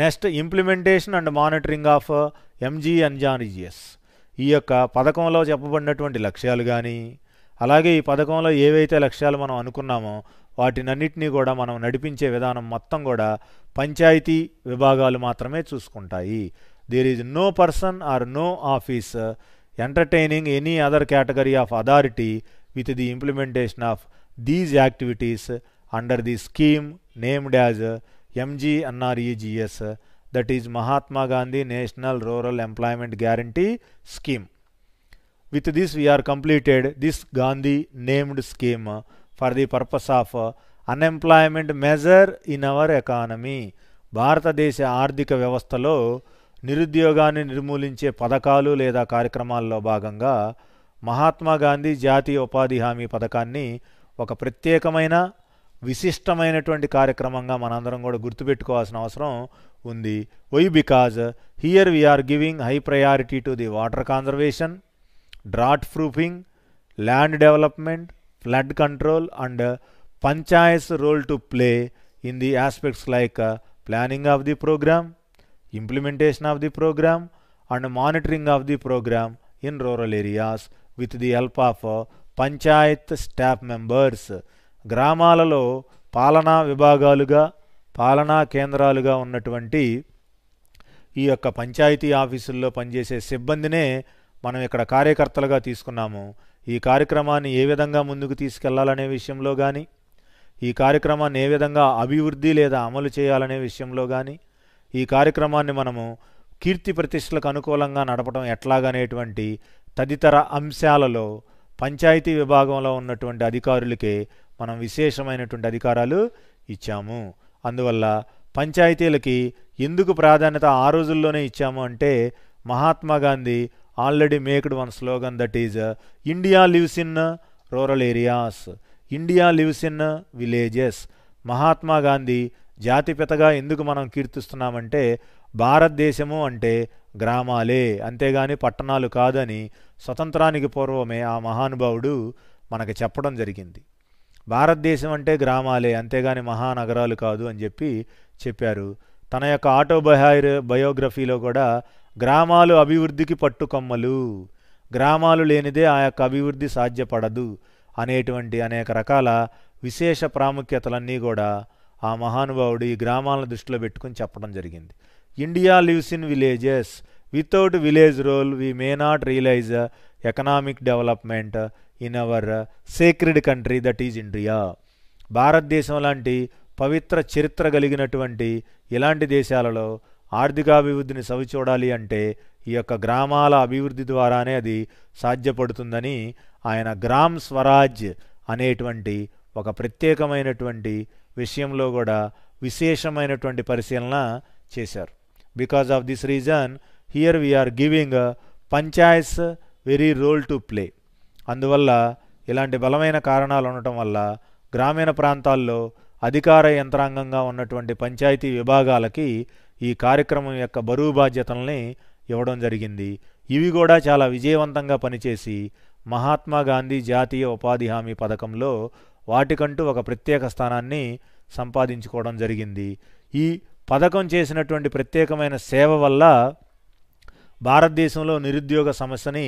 A: next implementation and monitoring of MGNREGS ఈ యొక్క పథకంలో చెప్పబడినటువంటి లక్ష్యాలు కానీ అలాగే ఈ పథకంలో ఏవైతే లక్ష్యాలు మనం అనుకున్నామో వాటినన్నిటినీ కూడా మనం నడిపించే విధానం మొత్తం కూడా పంచాయతీ విభాగాలు మాత్రమే చూసుకుంటాయి there is no person or no office entertaining any other category of authority with the implementation of these activities under the scheme named as MGNREGS that is Mahatma Gandhi national rural employment guarantee scheme with this we are completed this Gandhi named scheme for the purpose of unemployment measure in our economy భారతదేశ ఆర్థిక వ్యవస్థలో నిరుద్యోగాన్ని నిర్మూలించే పథకాలు లేదా కార్యక్రమాల్లో భాగంగా మహాత్మా గాంధీ జాతీయ ఉపాధి హామీ పథకాన్ని ఒక ప్రత్యేకమైన విశిష్టమైనటువంటి కార్యక్రమంగా మనందరం కూడా గుర్తుపెట్టుకోవాల్సిన అవసరం ఉంది why because here we are giving high priority to the water conservation drought proofing land development flood control and uh, panchayat's role to play in the aspects like uh, planning of the program, implementation of the program, and monitoring of the program in rural areas with the help of panchayat staff members గ్రామాలలో పాలనా విభాగాలుగా పాలనా కేంద్రాలుగా ఉన్నటువంటి ఈ యొక్క పంచాయతీ ఆఫీసుల్లో పనిచేసే సిబ్బందినే మనం ఇక్కడ కార్యకర్తలుగా తీసుకున్నాము ఈ కార్యక్రమాన్ని ఏ విధంగా ముందుకు తీసుకెళ్లాలనే విషయంలో కానీ ఈ కార్యక్రమాన్ని ఏ విధంగా అభివృద్ధి లేదా అమలు చేయాలనే విషయంలో కానీ ఈ కార్యక్రమాన్ని మనము కీర్తి ప్రతిష్టలకు అనుకూలంగా నడపడం ఎట్లాగనేటువంటి తదితర అంశాలలో పంచాయతీ విభాగంలో ఉన్నటువంటి అధికారులకే మనం విశేషమైనటువంటి అధికారాలు ఇచ్చాము అందువల్ల పంచాయతీలకి ఎందుకు ప్రాధాన్యత ఆ రోజుల్లోనే ఇచ్చాము అంటే Mahatma Gandhi already maked one slogan that is India lives in rural areas India lives in villages Mahatma Gandhi జాతిపితగా ఎందుకు మనం కీర్తిస్తున్నామంటే భారతదేశము అంటే గ్రామాలే అంతేగాని పట్టణాలు కాదని స్వతంత్రానికి పూర్వమే ఆ మహానుభావుడు మనకు చెప్పడం జరిగింది భారతదేశం అంటే గ్రామాలే అంతేగాని మహానగరాలు కాదు అని చెప్పి చెప్పారు తన యొక్క ఆటోబయోగ్రఫీలో కూడా గ్రామాలు అభివృద్ధికి పట్టుకొమ్మలు గ్రామాలు లేనిదే ఆ యొక్క అభివృద్ధి సాధ్యపడదు అనేటువంటి అనేక రకాల విశేష ప్రాముఖ్యతలన్నీ కూడా ఆ మహానుభావుడు ఈ గ్రామాలను దృష్టిలో పెట్టుకుని చెప్పడం జరిగింది India lives in villages without village role we may not realise economic development in our sacred country that is India భారతదేశం లాంటి పవిత్ర చరిత్ర కలిగినటువంటి ఇలాంటి దేశాలలో ఆర్థికాభివృద్ధిని సవిచూడాలి అంటే ఈ యొక్క గ్రామాల అభివృద్ధి ద్వారానే అది సాధ్యపడుతుందని ఆయన గ్రామ్ స్వరాజ్ అనేటువంటి ఒక ప్రత్యేకమైనటువంటి విషయంలో కూడా విశేషమైనటువంటి పరిశీలన చేశారు because of this reason here we are giving panchayats very role to play అందువల్ల ఇలాంటి బలమైన కారణాలు ఉండటం వల్ల గ్రామీణ ప్రాంతాల్లో అధికార యంత్రాంగంగా ఉన్నటువంటి పంచాయతీ విభాగాలకి ఈ కార్యక్రమం యొక్క బరువు బాధ్యతల్ని ఇవ్వడం జరిగింది ఇవి కూడా చాలా విజయవంతంగా పనిచేసి మహాత్మా గాంధీ జాతీయ ఉపాధి హామీ పథకంలో వాటికంటూ ఒక ప్రత్యేక స్థానాన్ని సంపాదించుకోవడం జరిగింది ఈ పథకం చేసినటువంటి ప్రత్యేకమైన సేవ వల్ల భారతదేశంలో నిరుద్యోగ సమస్యని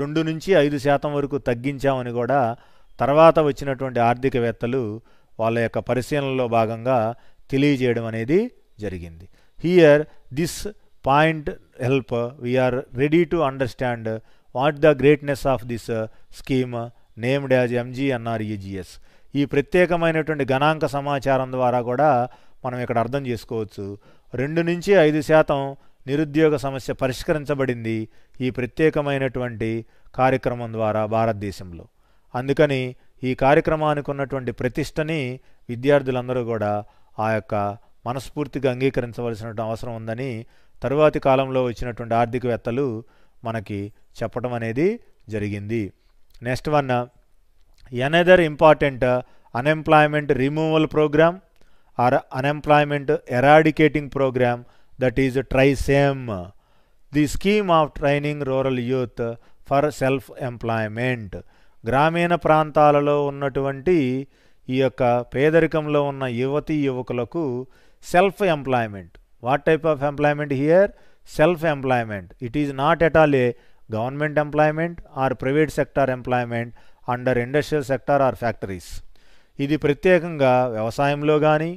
A: రెండు నుంచి ఐదు శాతం వరకు తగ్గించామని కూడా తర్వాత వచ్చినటువంటి ఆర్థికవేత్తలు వాళ్ళ యొక్క పరిశీలనలో భాగంగా తెలియజేయడం అనేది జరిగింది here this point help we are ready to understand what the greatness of this uh, scheme named as MGNREGS ఈ ప్రత్యేకమైనటువంటి గణాంక సమాచారం ద్వారా కూడా మనం ఇక్కడ అర్థం చేసుకోవచ్చు రెండు నుంచి ఐదు శాతం నిరుద్యోగ సమస్య పరిష్కరించబడింది ఈ ప్రత్యేకమైనటువంటి కార్యక్రమం ద్వారా భారతదేశంలో అందుకని ఈ కార్యక్రమానికి ఉన్నటువంటి ప్రతిష్టని విద్యార్థులందరూ కూడా ఆ యొక్క మనస్ఫూర్తిగా అంగీకరించవలసిన అవసరం ఉందని తరువాతి కాలంలో వచ్చినటువంటి ఆర్థికవేత్తలు మనకి చెప్పడం అనేది జరిగింది next one another important unemployment removal programme or unemployment eradicating programme that is TRYSEM the scheme of training rural youth for self employment గ్రామీణ ప్రాంతాలలో ఉన్నటువంటి ఈ యొక్క పేదరికంలో ఉన్న యువతీ యువకులకు self employment what type of employment here self employment it is not at all a government employment or private sector employment under industrial sector or factories ఇది ప్రత్యేకంగా వ్యవసాయంలో కానీ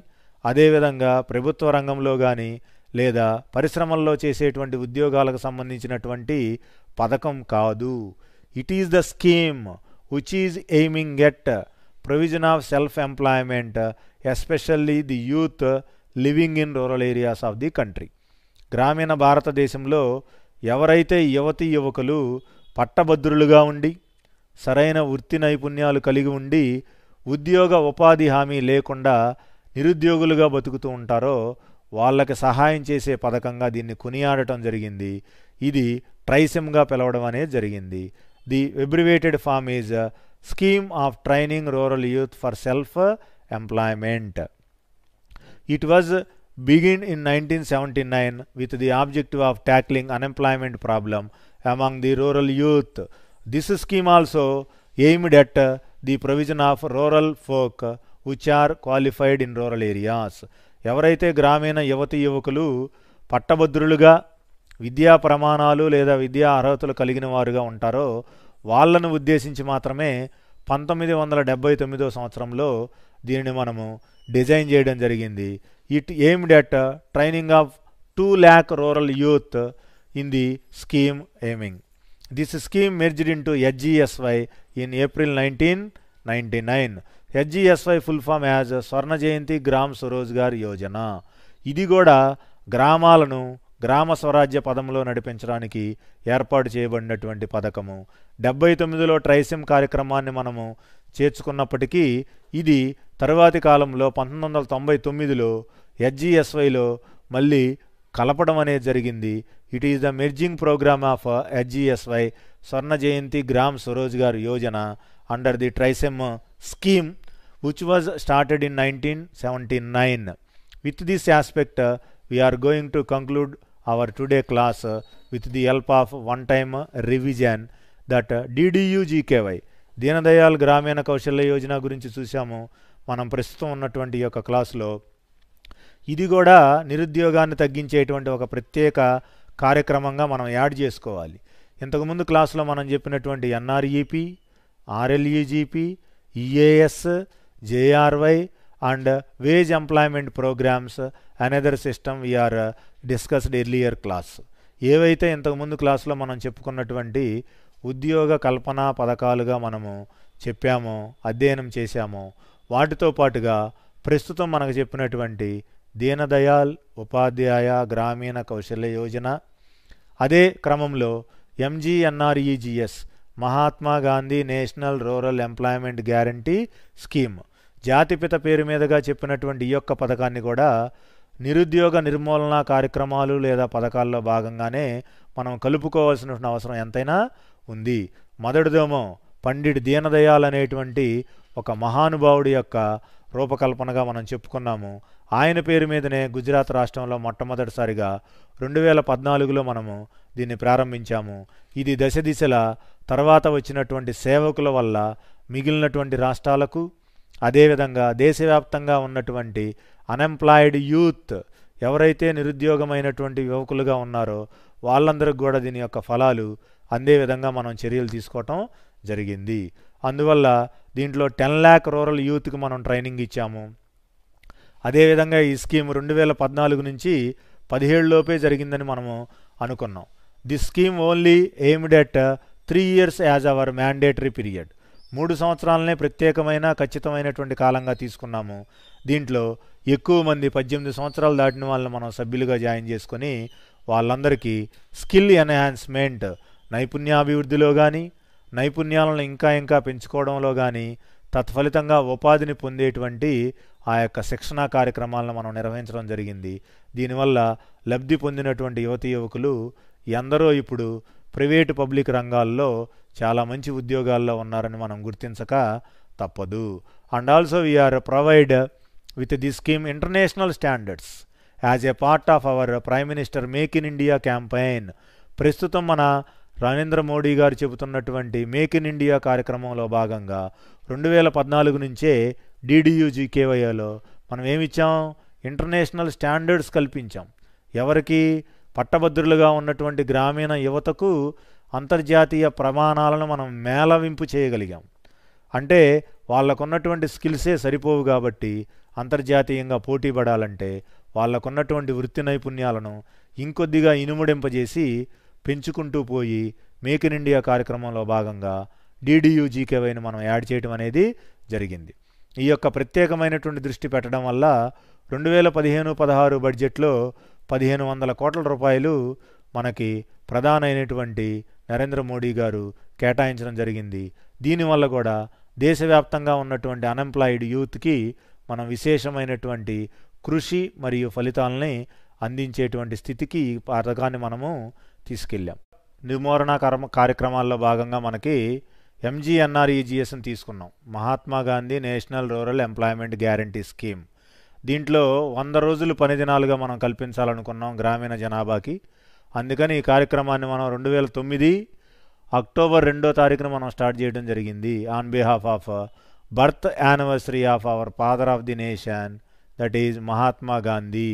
A: అదేవిధంగా ప్రభుత్వ రంగంలో కానీ లేదా పరిశ్రమల్లో చేసేటువంటి ఉద్యోగాలకు సంబంధించినటువంటి పథకం కాదు it is the scheme which is aiming at provision of self employment especially the youth living in rural areas of the country గ్రామీణ భారతదేశంలో ఎవరైతే యువతి యువకులు పట్టభద్రులుగా ఉండి సరైన వృత్తి నైపుణ్యాలు కలిగి ఉండి ఉద్యోగ ఉపాధి హామీ లేకుండా నిరుద్యోగులుగా బతుకుతూ ఉంటారో వాళ్ళకి సహాయం చేసే పథకంగా దీన్ని కొనియాడటం జరిగింది ఇది ట్రైసిమ్గా పిలవడం అనేది జరిగింది the abbreviated form is scheme of training rural youth for self employment it was begin in nineteen seventy nine with the objective of tackling unemployment problem among the rural youth this scheme also aimed at the provision of rural folk which are qualified in rural areas ఎవరైతే గ్రామీణ యువతి యువకులు పట్టభద్రులుగా విద్యా ప్రమాణాలు లేదా విద్యా అర్హతలు కలిగిన వారుగా ఉంటారో వాళ్లను ఉద్దేశించి మాత్రమే పంతొమ్మిది వందల డెబ్బై తొమ్మిదో సంవత్సరంలో దీనిని మనము డిజైన్ చేయడం జరిగింది it aimed at training of two lakh rural youth in the scheme aiming this scheme merged in to HGSY in April nineteen ninety nine HGSY full form as Swarna Jayanti Gram Swarozgar Yojana ఇది కూడా గ్రామాలను గ్రామ స్వరాజ్య పదంలో నడిపించడానికి ఏర్పాటు చేయబడినటువంటి పథకము డెబ్బై తొమ్మిదిలో ట్రైసిమ్ కార్యక్రమాన్ని మనము చేర్చుకున్నప్పటికీ ఇది తరువాతి కాలంలో పంతొమ్మిది వందల తొంభై తొమ్మిదిలో హెచ్జిఎస్వైలో మళ్ళీ కలపడం అనేది జరిగింది it is the merging programme of HGSY Swarna Jayanti Gram Swarozgar గారు Yojana under the TRYSEM scheme which was started in nineteen seventy nine with this aspect we are going to conclude our today class with the help of one time revision that DDUGKY Deendayal Grameen Kaushalya Yojana గురించి చూసాము మనం ప్రస్తుతం ఉన్నటువంటి యొక్క క్లాసులో ఇది కూడా నిరుద్యోగాన్ని తగ్గించేటువంటి ఒక ప్రత్యేక కార్యక్రమంగా మనం యాడ్ చేసుకోవాలి ఇంతకుముందు క్లాసులో మనం చెప్పినటువంటి NREP RLEGP EAS JRY and wage employment programmes another system we are discussed earlier class ఏవైతే ఇంతకుముందు క్లాసులో మనం చెప్పుకున్నటువంటి ఉద్యోగ కల్పన పథకాలుగా మనము చెప్పామో అధ్యయనం చేశామో వాటితో పాటుగా ప్రస్తుతం మనకు చెప్పినటువంటి దీనదయాల్ ఉపాధ్యాయ గ్రామీణ కౌశల్య యోజన అదే క్రమంలో MGNREGS Mahatma Gandhi national rural employment guarantee scheme జాతిపిత పేరు మీదుగా చెప్పినటువంటి ఈ యొక్క పథకాన్ని కూడా నిరుద్యోగ నిర్మూలన కార్యక్రమాలు లేదా పథకాల్లో భాగంగానే మనం కలుపుకోవాల్సిన అవసరం ఎంతైనా ఉంది మొదటిదేమో పండిట్ దీనదయాల్ అనేటువంటి ఒక మహానుభావుడి యొక్క రూపకల్పనగా మనం చెప్పుకున్నాము ఆయన పేరు మీదనే గుజరాత్ రాష్ట్రంలో మొట్టమొదటిసారిగా రెండు వేల పద్నాలుగులో మనము దీన్ని ప్రారంభించాము ఇది దశ దిశల తర్వాత వచ్చినటువంటి సేవకుల వల్ల మిగిలినటువంటి రాష్ట్రాలకు అదేవిధంగా దేశవ్యాప్తంగా ఉన్నటువంటి అన్ఎంప్లాయిడ్ యూత్ ఎవరైతే నిరుద్యోగమైనటువంటి యువకులుగా ఉన్నారో వాళ్ళందరికీ కూడా దీని యొక్క ఫలాలు అందే విధంగా మనం చర్యలు తీసుకోవటం జరిగింది అందువల్ల దీంట్లో టెన్ ల్యాక్ రూరల్ యూత్కి మనం ట్రైనింగ్ ఇచ్చాము అదేవిధంగా ఈ స్కీమ్ రెండు వేల పద్నాలుగు నుంచి పదిహేడులోపే జరిగిందని మనము అనుకున్నాం the scheme only aimed at three years as our mandatory period మూడు సంవత్సరాలనే ప్రత్యేకమైన ఖచ్చితమైనటువంటి కాలంగా తీసుకున్నాము దీంట్లో ఎక్కువ మంది పద్దెనిమిది సంవత్సరాలు దాటిన వాళ్ళని మనం సభ్యులుగా జాయిన్ చేసుకొని వాళ్ళందరికీ స్కిల్ ఎన్హాన్స్మెంట్ నైపుణ్యాభివృద్ధిలో కానీ నైపుణ్యాలను ఇంకా ఇంకా పెంచుకోవడంలో కానీ తత్ఫలితంగా ఉపాధిని పొందేటువంటి ఆ యొక్క శిక్షణా కార్యక్రమాలను మనం నిర్వహించడం జరిగింది దీనివల్ల లబ్ధి పొందినటువంటి యువతి యువకులు ఎందరో ఇప్పుడు ప్రైవేటు పబ్లిక్ రంగాల్లో చాలా మంచి ఉద్యోగాల్లో ఉన్నారని మనం గుర్తించక తప్పదు and also we are provide with the scheme international standards as a part of our prime minister make in India campaign ప్రస్తుతం మన నరేంద్ర మోడీ గారు చెబుతున్నటువంటి మేక్ ఇన్ ఇండియా కార్యక్రమంలో భాగంగా రెండు వేల పద్నాలుగు నుంచే డీడీయూజీకేవైఏలో మనం ఏమిచ్చాం ఇంటర్నేషనల్ స్టాండర్డ్స్ కల్పించాం ఎవరికి పట్టభద్రులుగా ఉన్నటువంటి గ్రామీణ యువతకు అంతర్జాతీయ ప్రమాణాలను మనం మేళవింపు చేయగలిగాం అంటే వాళ్ళకున్నటువంటి స్కిల్సే సరిపోవు కాబట్టి అంతర్జాతీయంగా పోటీ పడాలంటే వాళ్ళకున్నటువంటి వృత్తి నైపుణ్యాలను ఇంకొద్దిగా ఇనుముడింపజేసి పెంచుకుంటూ పోయి మేక్ ఇన్ ఇండియా కార్యక్రమంలో భాగంగా డీడీయూజీకేవైని మనం యాడ్ చేయడం అనేది జరిగింది ఈ యొక్క ప్రత్యేకమైనటువంటి దృష్టి పెట్టడం వల్ల రెండు వేల పదిహేను పదహారు బడ్జెట్లో పదిహేను వందల కోట్ల రూపాయలు మనకి ప్రధాన అయినటువంటి నరేంద్ర మోడీ గారు కేటాయించడం జరిగింది దీనివల్ల కూడా దేశవ్యాప్తంగా ఉన్నటువంటి అన్ఎంప్లాయిడ్ యూత్కి మనం విశేషమైనటువంటి కృషి మరియు ఫలితాలని అందించేటువంటి స్థితికి ఈ పథకాన్ని మనము తీసుకెళ్ళాం నిర్మూరణ కర్మ కార్యక్రమాల్లో భాగంగా మనకి ఎంజీఎన్ఆర్ఈజీఎస్ని తీసుకున్నాం Mahatma Gandhi national rural employment guarantee scheme దీంట్లో వంద రోజులు పని దినాలుగా మనం కల్పించాలనుకున్నాం గ్రామీణ జనాభాకి అందుకని ఈ కార్యక్రమాన్ని మనం రెండు వేల తొమ్మిది అక్టోబర్ రెండో తారీఖున మనం స్టార్ట్ చేయడం జరిగింది on behalf of birth anniversary of our father of the nation that is Mahatma Gandhi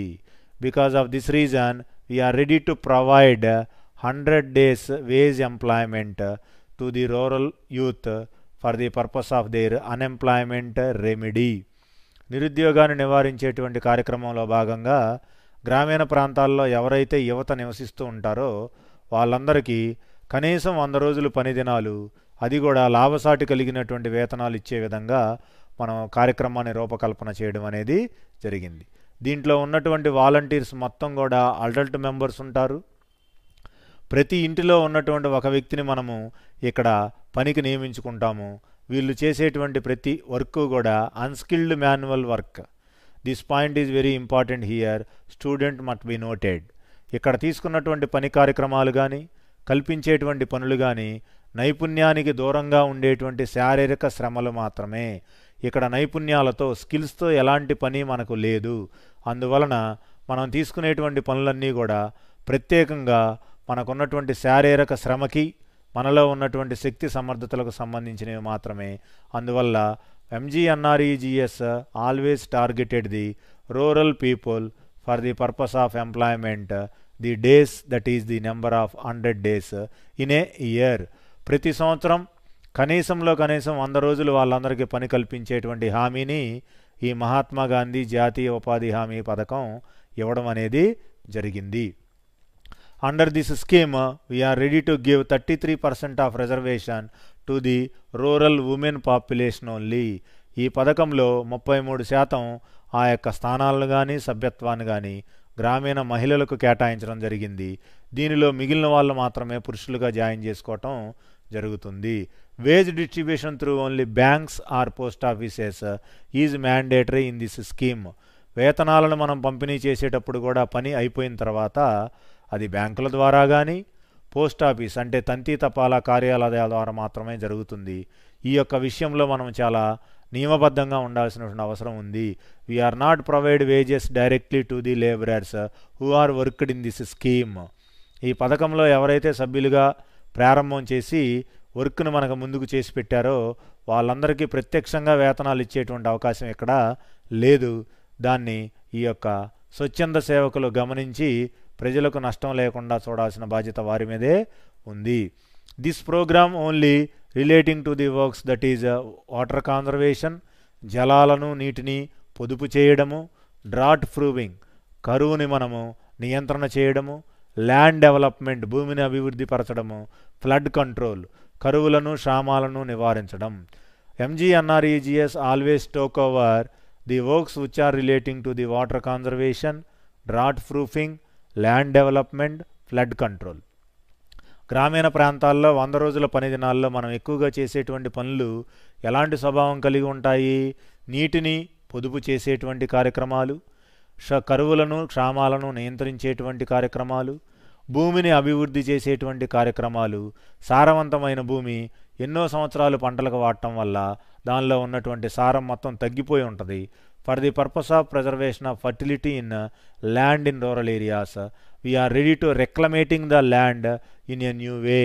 A: because of this reason we are ready to provide 100 days wage employment to the rural youth for the purpose of their unemployment remedy నిరుద్యోగాన్ని నివారించేటువంటి కార్యక్రమంలో భాగంగా గ్రామీణ ప్రాంతాల్లో ఎవరైతే యువత నివసిస్తూ ఉంటారో వాళ్ళందరికీ కనీసం వంద రోజులు పని దినాలు అది కూడా లాభసాటి కలిగినటువంటి వేతనాలు ఇచ్చే విధంగా మనం కార్యక్రమాన్ని రూపకల్పన చేయడం అనేది జరిగింది దీంట్లో ఉన్నటువంటి వాలంటీర్స్ మొత్తం కూడా అడల్ట్ మెంబర్స్ ఉంటారు ప్రతి ఇంటిలో ఉన్నటువంటి ఒక వ్యక్తిని మనము ఇక్కడ పనికి నియమించుకుంటాము వీళ్ళు చేసేటువంటి ప్రతి వర్క్ కూడా unskilled manual work this point is very important here student must be noted ఇక్కడ తీసుకున్నటువంటి పని కార్యక్రమాలు కానీ కల్పించేటువంటి పనులు కానీ నైపుణ్యానికి దూరంగా ఉండేటువంటి శారీరక శ్రమలు మాత్రమే ఇక్కడ నైపుణ్యాలతో స్కిల్స్తో ఎలాంటి పని మనకు లేదు అందువలన మనం తీసుకునేటువంటి పనులన్నీ కూడా ప్రత్యేకంగా మనకున్నటువంటి శారీరక శ్రమకి మనలో ఉన్నటువంటి శక్తి సమర్థతలకు సంబంధించినవి మాత్రమే అందువల్ల MGNREGS always targeted the rural people for the purpose of employment the days that is the number of hundred days in a year ప్రతి సంవత్సరం కనీసంలో కనీసం వంద రోజులు వాళ్ళందరికీ పని కల్పించేటువంటి హామీని ఈ మహాత్మా గాంధీ జాతీయ ఉపాధి హామీ పథకం ఇవ్వడం అనేది జరిగింది under scheme this are ready to give thirty three percent of reservation to the rural women population only ఈ పథకంలో ముప్పై మూడు శాతం ఆ యొక్క స్థానాలను కానీ సభ్యత్వాన్ని కానీ గ్రామీణ మహిళలకు కేటాయించడం జరిగింది దీనిలో మిగిలిన వాళ్ళు మాత్రమే పురుషులుగా జాయిన్ చేసుకోవటం జరుగుతుంది wage distribution through only banks or post offices is mandatory in this scheme వేతనాలను మనం పంపిణీ చేసేటప్పుడు కూడా పని అయిపోయిన తర్వాత అది బ్యాంకుల ద్వారా కానీ పోస్ట్ ఆఫీస్ అంటే తంతి తపాలా కార్యాలయాల ద్వారా మాత్రమే జరుగుతుంది ఈ యొక్క విషయంలో మనం చాలా నియమబద్ధంగా ఉండాల్సినటువంటి అవసరం ఉంది we are not provide wages directly to the labourers who are worked in this scheme ఈ పథకంలో ఎవరైతే సభ్యులుగా ప్రారంభం చేసి వర్క్ను మనకు ముందుకు చేసి పెట్టారో వాళ్ళందరికీ ప్రత్యక్షంగా వేతనాలు ఇచ్చేటువంటి అవకాశం ఇక్కడ లేదు దాన్ని ఈ యొక్క స్వచ్ఛంద సేవకులు గమనించి ప్రజలకు నష్టం లేకుండా చూడాల్సిన బాధ్యత వారి మీదే ఉంది this programme only relating to the works that is water conservation జలాలను నీటిని పొదుపు చేయడము డ్రాట్ ప్రూవింగ్ కరువుని మనము నియంత్రణ చేయడము ల్యాండ్ డెవలప్మెంట్ భూమిని అభివృద్ధి పరచడము ఫ్లడ్ కంట్రోల్ కరువులను క్షామాలను నివారించడం MGNREGS always took over the works which are relating to the water conservation drought proofing land development flood control గ్రామీణ ప్రాంతాల్లో వంద రోజుల పని దినాల్లో మనం ఎక్కువగా చేసేటువంటి పనులు ఎలాంటి స్వభావం కలిగి ఉంటాయి నీటిని పొదుపు చేసేటువంటి కార్యక్రమాలు కరువులను క్షామాలను నియంత్రించేటువంటి కార్యక్రమాలు భూమిని అభివృద్ధి చేసేటువంటి కార్యక్రమాలు సారవంతమైన భూమి ఎన్నో సంవత్సరాలు పంటలకు వాడటం వల్ల దానిలో ఉన్నటువంటి సారం మొత్తం తగ్గిపోయి ఉంటుంది for the purpose of preservation of fertility in land in rural areas areas. Ready to reclamating the land in a new way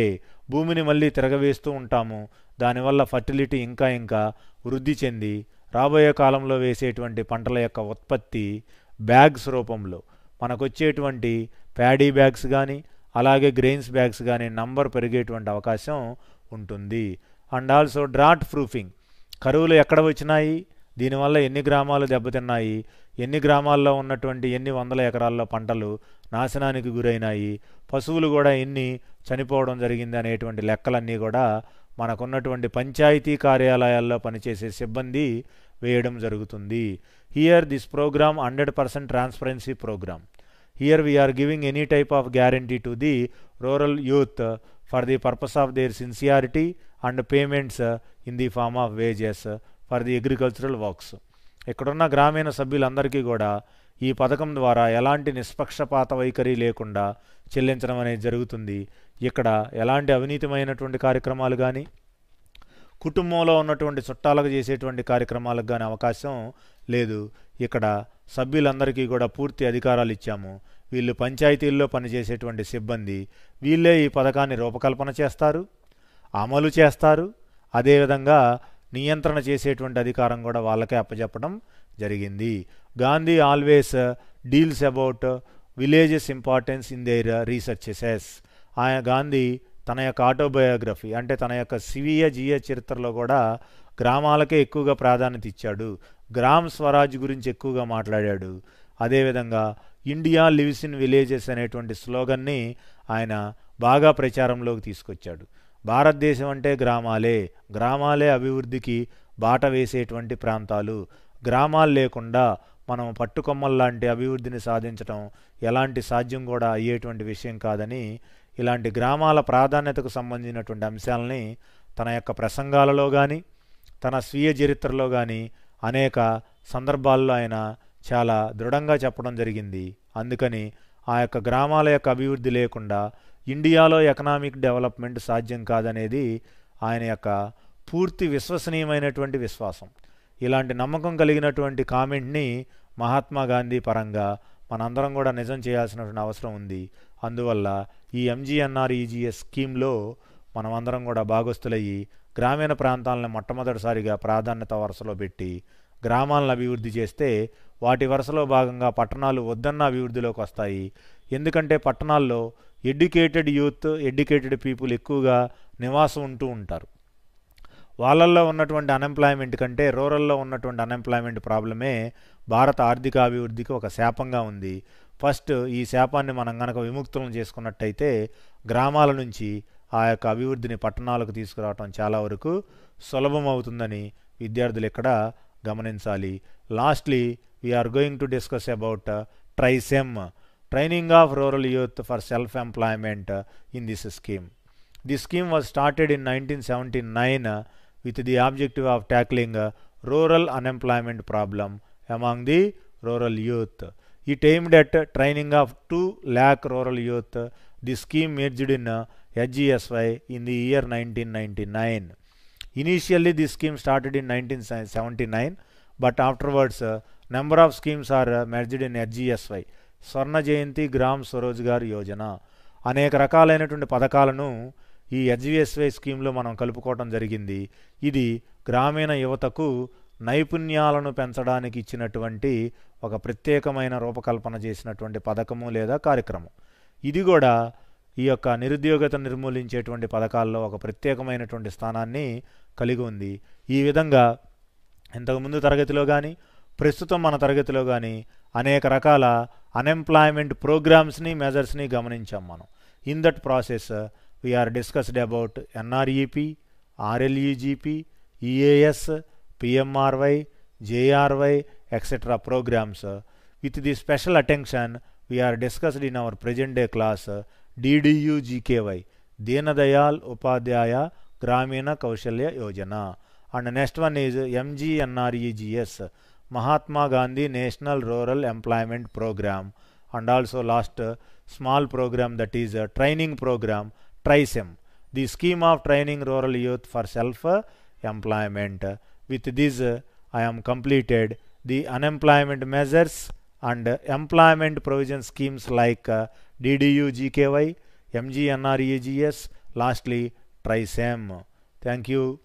A: భూమిని మళ్ళీ తిరగవేస్తూ ఉంటాము దానివల్ల ఫర్టిలిటీ ఇంకా ఇంకా వృద్ధి చెంది రాబోయే కాలంలో వేసేటువంటి పంటల యొక్క ఉత్పత్తి బ్యాగ్స్ రూపంలో మనకొచ్చేటువంటి ప్యాడీ బ్యాగ్స్ కానీ అలాగే గ్రెయిన్స్ బ్యాగ్స్ కానీ నంబర్ పెరిగేటువంటి అవకాశం ఉంటుంది అండ్ ఆల్సో డ్రాట్ ప్రూఫింగ్ కరువులు ఎక్కడ వచ్చినాయి దీనివల్ల ఎన్ని గ్రామాలు దెబ్బతిన్నాయి ఎన్ని గ్రామాల్లో ఉన్నటువంటి ఎన్ని వందల ఎకరాల్లో పంటలు నాశనానికి గురైనాయి పశువులు కూడా ఎన్ని చనిపోవడం జరిగింది అనేటువంటి లెక్కలన్నీ కూడా మనకున్నటువంటి పంచాయతీ కార్యాలయాల్లో పనిచేసే సిబ్బంది వేయడం జరుగుతుంది here this programme hundred percent transparency programme here we are giving any type of guarantee to the rural youth for the purpose of their sincerity and payments in the form of wages for the agricultural works ఇక్కడున్న గ్రామీణ సభ్యులందరికీ కూడా ఈ పథకం ద్వారా ఎలాంటి నిష్పక్షపాత వైఖరి లేకుండా చెల్లించడం అనేది జరుగుతుంది ఇక్కడ ఎలాంటి అవినీతిమైనటువంటి కార్యక్రమాలు కానీ కుటుంబంలో ఉన్నటువంటి చుట్టాలకు చేసేటువంటి కార్యక్రమాలకు కానీ అవకాశం లేదు ఇక్కడ సభ్యులందరికీ కూడా పూర్తి అధికారాలు ఇచ్చాము వీళ్ళు పంచాయతీల్లో పనిచేసేటువంటి సిబ్బంది వీళ్ళే ఈ పథకాన్ని రూపకల్పన చేస్తారు అమలు చేస్తారు అదేవిధంగా నియంత్రణ చేసేటువంటి అధికారం కూడా వాళ్ళకే అప్పచెప్పడం జరిగింది Gandhi always deals about villages importance in their researches ఆయన గాంధీ తన యొక్క ఆటోబయోగ్రఫీ అంటే తన యొక్క సివియ జీయ చరిత్రలో కూడా గ్రామాలకే ఎక్కువగా ప్రాధాన్యత ఇచ్చాడు గ్రామ్ స్వరాజ్ గురించి ఎక్కువగా మాట్లాడాడు అదేవిధంగా ఇండియా లివ్స్ ఇన్ విలేజెస్ అనేటువంటి స్లోగన్ని ఆయన బాగా ప్రచారంలోకి తీసుకొచ్చాడు భారతదేశం అంటే గ్రామాలే గ్రామాలే అభివృద్ధికి బాట వేసేటువంటి ప్రాంతాలు గ్రామాలు లేకుండా మనం పట్టుకొమ్మల్లాంటి అభివృద్ధిని సాధించడం ఎలాంటి సాధ్యం కూడా అయ్యేటువంటి విషయం కాదని ఇలాంటి గ్రామాల ప్రాధాన్యతకు సంబంధించినటువంటి అంశాలని తన యొక్క ప్రసంగాలలో కానీ తన స్వీయ చరిత్రలో కానీ అనేక సందర్భాల్లో ఆయన చాలా దృఢంగా చెప్పడం జరిగింది అందుకని ఆ యొక్క గ్రామాల యొక్క అభివృద్ధి లేకుండా ఇండియాలో ఎకనామిక్ డెవలప్మెంట్ సాధ్యం కాదనేది ఆయన యొక్క పూర్తి విశ్వసనీయమైనటువంటి విశ్వాసం ఇలాంటి నమ్మకం కలిగినటువంటి కామెంట్ని మహాత్మా గాంధీ పరంగా మనందరం కూడా నిజం చేయాల్సినటువంటి అవసరం ఉంది అందువల్ల ఈ ఎంజీఎన్ఆర్ఈజీఎస్ e స్కీమ్లో మనమందరం కూడా భాగస్తులయ్యి గ్రామీణ ప్రాంతాలను మొట్టమొదటిసారిగా ప్రాధాన్యత వరుసలో పెట్టి గ్రామాలను అభివృద్ధి చేస్తే వాటి వరుసలో భాగంగా పట్టణాలు వద్దన్న అభివృద్ధిలోకి వస్తాయి ఎందుకంటే పట్టణాల్లో ఎడ్యుకేటెడ్ యూత్ ఎడ్యుకేటెడ్ పీపుల్ ఎక్కువగా నివాసం ఉంటూ ఉంటారు వాళ్ళల్లో ఉన్నటువంటి అన్ఎంప్లాయ్మెంట్ కంటే రూరల్లో ఉన్నటువంటి అన్ఎంప్లాయ్మెంట్ ప్రాబ్లమే భారత ఆర్థిక అభివృద్ధికి ఒక శాపంగా ఉంది ఫస్ట్ ఈ శాపాన్ని మనం కనుక విముక్తులను చేసుకున్నట్టయితే గ్రామాల నుంచి ఆ యొక్క అభివృద్ధిని పట్టణాలకు తీసుకురావడం చాలా వరకు సులభం అవుతుందని విద్యార్థులు ఇక్కడ గమనించాలి lastly we are going to discuss about TRYSEM training of rural youth for self-employment in this scheme. This scheme was started in 1979 with the objective of tackling rural unemployment problem among the rural youth. It aimed at training of 2 lakh rural youth. The scheme merged in HGSY in the year 1999. Initially, this scheme started in 1979, but afterwards, uh, number of schemes are uh, merged in HGSY. స్వర్ణ జయంతి గ్రామ్ స్వరోజ్గార్ యోజన అనేక రకాలైనటువంటి పథకాలను ఈ హెచ్విఎస్వై స్కీమ్లో మనం కలుపుకోవటం జరిగింది ఇది గ్రామీణ యువతకు నైపుణ్యాలను పెంచడానికి ఇచ్చినటువంటి ఒక ప్రత్యేకమైన రూపకల్పన చేసినటువంటి పథకము లేదా కార్యక్రమం ఇది కూడా ఈ యొక్క నిరుద్యోగత నిర్మూలించేటువంటి పథకాల్లో ఒక ప్రత్యేకమైనటువంటి స్థానాన్ని కలిగి ఉంది ఈ విధంగా ఇంతకుముందు తరగతిలో కానీ ప్రస్తుతం మన తరగతిలో కానీ అనేక రకాల అన్ఎంప్లాయ్మెంట్ ప్రోగ్రామ్స్ని మెజర్స్ని గమనించాం మనం in that process we are discussed about NREP RLEGP EAS PMRY JRY etcetera programmes with the special attention we are discussed in our present day class DDUGKY Deendayal Upadhyaya Grameen Kaushalya Yojana and next one is MGNREGS Mahatma Gandhi National Rural Employment Program and also last uh, small program that is a training program TRISEM the scheme of training rural youth for self employment with this uh, I am completed the unemployment measures and employment provision schemes like uh, DDU GKY MGNREGS lastly TRISEM thank you